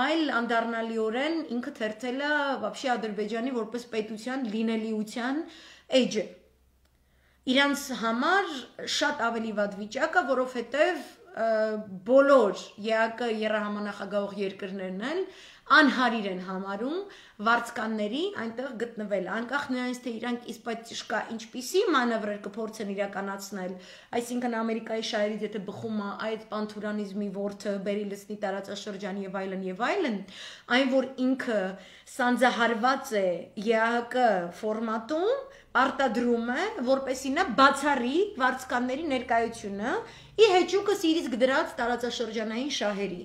այլ անդառնալիորեն ինքը թերթել է вообще Ադրբեջանի որպես պետության լինելիության էջը։ Իրանց համար շատ ավելի վատ վիճակը, որովհետև բոլոր ԵԱԿ-ի երահամանախագահող երկրներն են անհարիր են համարում վարձկանների այնտեղ գտնվել, անկախ նրանից թե իրանք իսպայց ճշկա ինչպիսի մանևրեր կփորձեն իրականացնել, այսինքն Ամերիկայի շահերից եթե բխում է այդ պանթուրանիզմի ворթը, բերի լսնի տարածաշրջան եւ այլն եւ այլն, այն որ ինքը սանձահարված է ԵԱՀԿ ֆորմատում, արտադրում է, որպեսի նա բացառի վարձկանների ներկայությունը ի հեճուկս իրից գդրած տարածաշրջանային շահերի։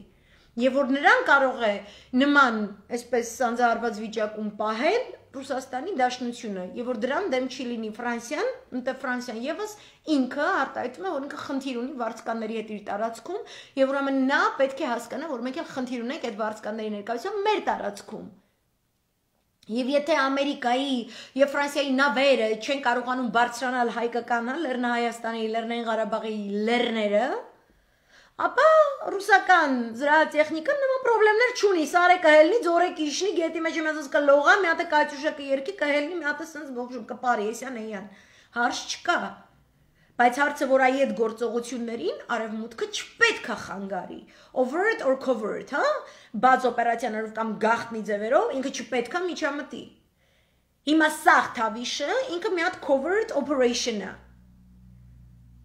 Եվ որ նրան կարող է նման, այսպես սանձահարված վիճակում պահել Ռուսաստանի Դաշնությունը, եւ որ դրան դեմ չի լինի Ֆրանսիան, ընդ Ֆրանսիան եւս ինքը արտահայտում է, որ ինքը խնդիր ունի վարձկանների հետ իր տարածքում, եւ ուրեմն նա պետք է հասկանա, որ մենք էլ խնդիր ունենք այդ վարձկանների ներկայությամբ մեր տարածքում։ Եվ եթե Ամերիկայի եւ Ֆրանսիայի նավերը չեն կարողանում բարձրանալ հայկական Լեռնահայաստանի, Լեռնային Ղարաբաղի լեռները, լերն ապա ռուսական զրահատեխնիկան նման խնդիրներ չունի, սարը կհելնի, ձորը կիշնի, գետի մեջ մեզ կլողա, մի հատ է կաճուշը կերքի, կհելնի, մի հատ է սենց ողջում կպարի, էսյան էյան։ Հարց չկա։ Բայց հարցը որ այ այդ գործողություններին արևմուտքը չպետք է խանգարի։ Overt or covert, հա? Բաց օպերացիաներով կամ գախտնի ձևերով ինքը չպետք է միջամտի։ Հիմա սաղ թավիշը ինքը մի հատ covert operation է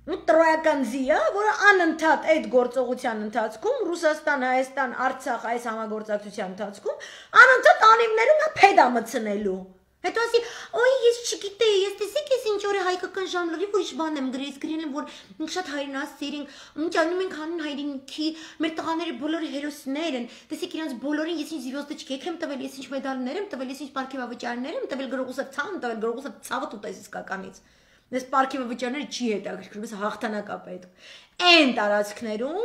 ու տրոյական զիա, որը անընդհատ այդ գործողության ընթացքում Ռուսաստան, Հայաստան, Արցախ այս համագործակցության ընթացքում անընդհատ անիմներում է փեդա մցնելու։ Հետո ասի, «Ոյ, ես չգիտեի, ես տեսեք ես ինչ օրը հայկական ժանրի ուրիշ բան եմ գրել, գրել եմ, որ շատ հայրենասիրին, ինչ անում ենք հանուն հայրենիքի, մեր տղաները բոլորը հերոսներ են։ Տեսեք իրանց բոլորին ես ինչ զիվոստիչք եմ տվել, ես ինչ մեդալներ եմ տվել, ես ինչ պարգևավճարներ եմ տվել, գրողուսը ցան տվել, գրողուսը ցավը տուտես իսկականից»։ Մեզ պարքեվը վճարները չի հետաքրքրում, ես հաղթանակապ է հետո։ Այն տարածքներում,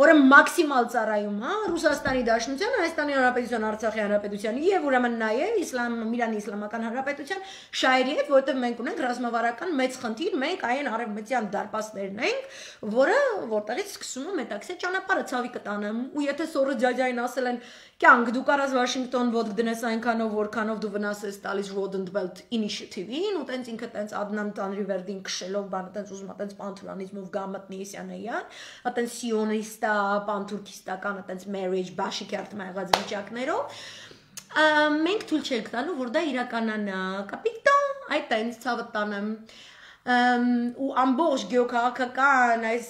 որը մաքսիմալ ծառայում, հա, Ռուսաստանի Դաշնության, Հայաստանի Հանրապետության, Արցախի Հանրապետության եւ ուրեմն նաեւ Իսլամ Իրանի Իսլամական Հանրապետության շահերի հետ, որտեղ մենք ունենք ռազմավարական մեծ խնդիր, մենք այն արևմտյան դարպասներն ենք, որը որտեղից սկսում է մետաքսե ճանապարհը ցավի կտանեմ։ Ու եթե սորը ջաջային ասել են Կյանք դու կարաս Վաշինգտոն ոդկ դնես այնքանով, որքանով դու վնասես տալիս Rodenbelt Initiative-ին, ու տենց ինքը տենց Adnan Tanriverdi-ին քշելով բանը տենց ուզում է տենց պանթուրանիզմով գա մտնի Իսյանեյան, ա տենց սիոնիստա, պանթուրքիստական, ա տենց marriage բաշիկի արդյունք եղած վիճակներով, մենք թույլ չենք տալու, որ դա իրականանա, կապիտան, այ տենց ցավը տանեմ ու ամբողջ գեոքաղաքական այս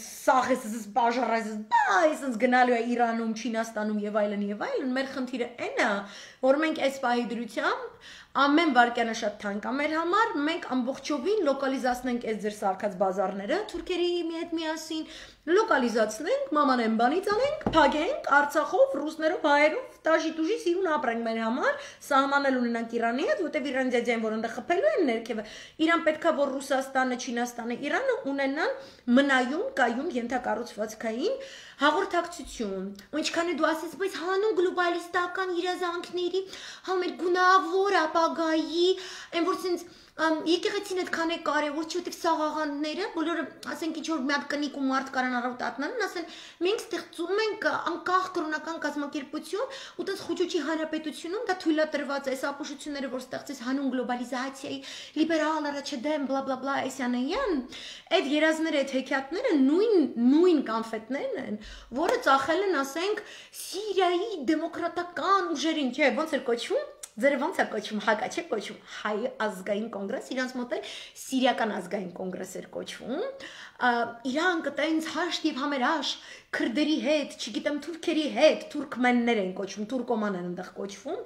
սախես ես բաժարես բայց ինձ գնալու է Իրանում, Չինաստանում եւ այլն եւ այլն մեր խնդիրը այն է որ մենք այս պահի դրությամբ ամեն վարքյանը շատ թանկ է մեր համար մենք ամբողջովին լոկալիզացնենք այս ձեր սարկած բազարները թուրքերի մի հետ միասին լոկալիզացնենք մաման են բանից անենք փագենք արցախով ռուսներով հայերով տաժի դուժի սիրուն ապրենք մեր համար, սահմանելու լինենք Իրանի հետ, որտեվ իրանց ձեջեն որ ընդ խփելու են ներքևը։ Իրան պետքա որ Ռուսաստանը, Չինաստանը, Իրանը ունենան մնայուն, կայուն ենթակառուցվածքային հաղորդակցություն։ Ու ինչքան է դու ասես, բայց հանուն գլոբալիստական իրազանքների, հա մեր գունավոր ապագայի, այն որ sense եկեղեցին այդքան է կարևոր, չովհետև սաղաղանները բոլորը, ասենք ինչ որ մի հատ կնիկ ու մարդ կարան առավ տատնանն, ասեն, մենք ստեղծում ենք անկախ կրոնական կազմակերպություն, ու տես խոճուճի հանրապետությունում դա թույլատրված է, այս ապուշությունները, որ ստեղծես հանուն գլոբալիզացիայի, լիբերալ առաջադեմ, բլա բլա բլա, այսյանայան, այդ երազները, այդ հեքիաթները նույն նույն կոնֆետներն են, որը ծախել են, ասենք, Սիրիայի դեմոկրատական ուժերին, չէ, ոնց էր կոչվում, Ձերը ո՞նց է կոչվում, հակա չէ կոչվում, հայ ազգային կոնգրես, իրենց մոտ է սիրիական ազգային կոնգրես էր կոչվում, իրանք տենց հաշտ եւ համերաշ քրդերի հետ, չգիտեմ թուրքերի հետ, թուրքմեններ են կոչվում, թուրկոման են այնտեղ կոչվում։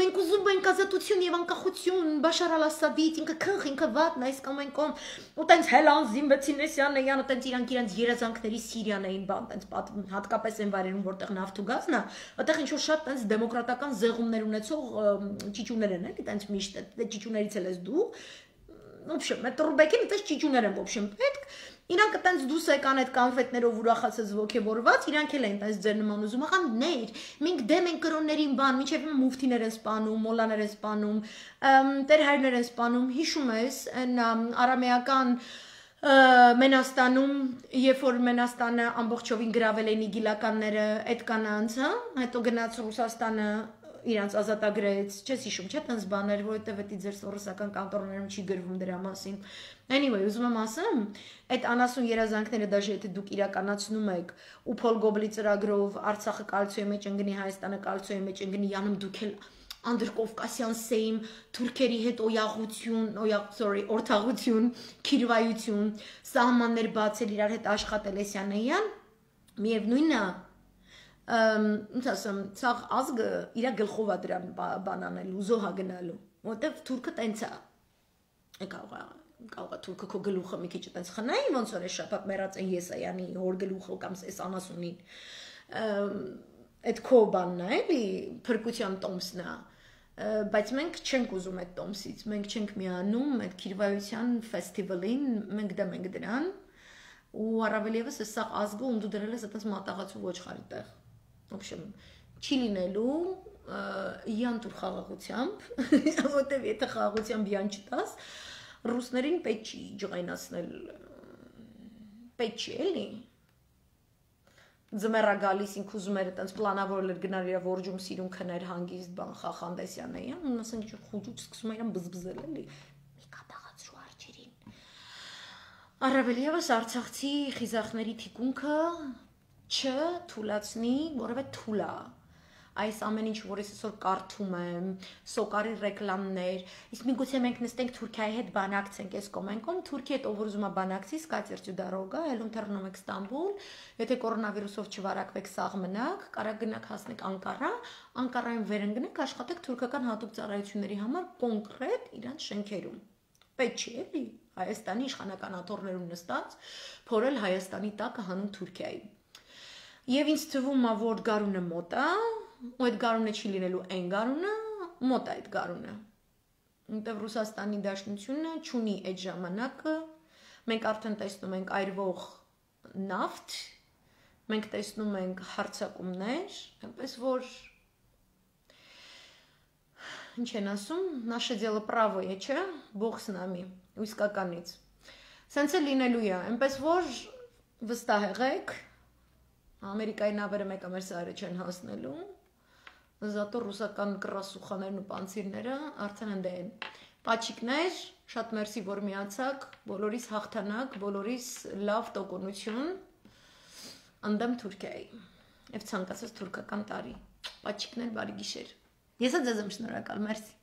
Մենք ուզում ենք ազատություն եւ անկախություն, Բաշար al-Ասադից, ինքը քնխ, ինքը վատն այս կամ այն կամ, ու տենց հելան զինվեցին էսյանը, յանը տենց իրանք իրենց երազանքների Սիրիան էին բան, տենց հատկապես այն վայրերում, որտեղ նավթ ու գազն է, այդտեղ ինչ որ շատ տենց դեմոկրատական զեղումներ ունեցող ճիճուներ են, էլի տենց միշտ, ճիճուներից էլ ես դու, вообще, մետրոբեկին այդպես ճիճուներ են, вообще, պետք է Իրանք այտենց դուս եկան այդ կոնֆետներով ուրախացած ոգևորված, իրանք էլ այնպես ձեր նման ուզում ախան ներ։ Մենք դեմ ենք կրոններին բան, միջև մուֆթիներ են սպանում, մոլաներ են սպանում, տերհայրներ են սպանում, հիշում ես, այն արամեական Մենաստանում, երբ որ Մենաստանը ամբողջովին գravel են իգիլականները այդ կանանց, հա, հետո գնաց Ռուսաստանը իրանց ազատագրեց, չես հիշում, չէ՞ տենց բաներ, որովհետև դա ձեր սորոսական կանտորներում չի գրվում դրա մասին։ Anyway, ուզում եմ ասեմ, այդ անասուն երազանքները դաժե եթե դուք իրականացնում եք ու Փոլգոբլի ծրագրով Արցախը կալցիոյի մեջ ընկնի, Հայաստանը կալցիոյի մեջ ընկնի, յանում դուք էլ անդրկովկասյան սեյմ, թուրքերի հետ օյաղություն, օյաղ, sorry, օրթաղություն, քիրվայություն, սահմաններ բացել իրար հետ աշխատել էսյանեյան, միևնույնն է, ինչ ասեմ, ցաղ ազգը իր գլխով է դրան բանանելու, զոհա գնալու, որտեվ թուրքը տենց է։ Կարող է կարող է թուրքը քո գլուխը մի քիչ տենց խնայի, ոնց որ է շապապ մեռած են Եսայանի հոր գլուխը կամ էս անասունին։ Այդ քո բանն է, էլի փրկության տոմսն է բայց մենք չենք ուզում այդ տոմսից, մենք չենք միանում այդ քիրվայության ֆեստիվալին, մենք դեմ ենք դրան ու առավել եւս է սա ազգը ու դու դրել ես այդպես մատաղացու ոչխարի տեղ Вообщем, չի լինելու յանտուր խաղաղությամբ, որտեվ եթե խաղաղությամբ յան չտաս, ռուսներին պետք չի ջղայնացնել։ Պետք չի, էլի։ Ձմեռա գալիս ինք ուզում էր այտենց պլանավորել էր գնալ իր որջում սիրուն քներ հանգիստ բան խախանդեսյանն էի, ու ասենք ջը խոջուց սկսում էին բզբզել էլի։ Մի կապաղացրու արջերին։ Առավելևս արցախցի խիզախների թիկունքը չթուլացնի, որովհետև թուլ է այս ամեն ինչ, որ ես այսօր կարդում եմ, սոկարի ռեկլամներ, իսկ միգուցե մենք նստենք Թուրքիայի հետ բանակցենք այս կոմենկոն, Թուրքիա հետ ով ուզում է բանակցի, սկացեր ճուդարոգա, ելում թռնում եք Ստամբուլ, եթե կորոնավիրուսով չվարակվեք, սաղ մնաք, կարա գնաք հասնեք Անկարա, Անկարայում վերընգնեք, աշխատեք թուրքական հատուկ ծառայությունների համար կոնկրետ իրան շենքերում։ Պետք չի էլի Հայաստանի իշխանական աթոռներում նստած փորել Հայաստանի տակը հանուն Թուրքիայի Եվ ինձ թվում է, որ գարունը մոտ է, ու այդ գարունը չի լինելու այն գարունը, մոտ է այդ գարունը։ Որտեւ Ռուսաստանի Դաշնությունը ճունի այդ ժամանակը, մենք արդեն տեսնում ենք այրվող նավթ, մենք տեսնում ենք հարցակումներ, այնպես որ ինչ են ասում, наше дело правое, չէ՞, Бог с нами, իսկականից։ Սենց է լինելու է, այնպես որ վստահ եղեք, Ամերիկայի նավերը մեկը մեր սարը չեն հասնելու։ Զատո ռուսական կրասուխաներն ու պանցիրները արդեն ընդ են։ Պաչիկներ, շատ մերսի, որ միացաք, բոլորիս հաղթանակ, բոլորիս լավ տոկոնություն։ Անդեմ Թուրքիայի։ Եվ ցանկացած թուրքական տարի։ Պաչիկներ, բարի գիշեր։ Ես ձեզ եմ շնորհակալ, մերսի։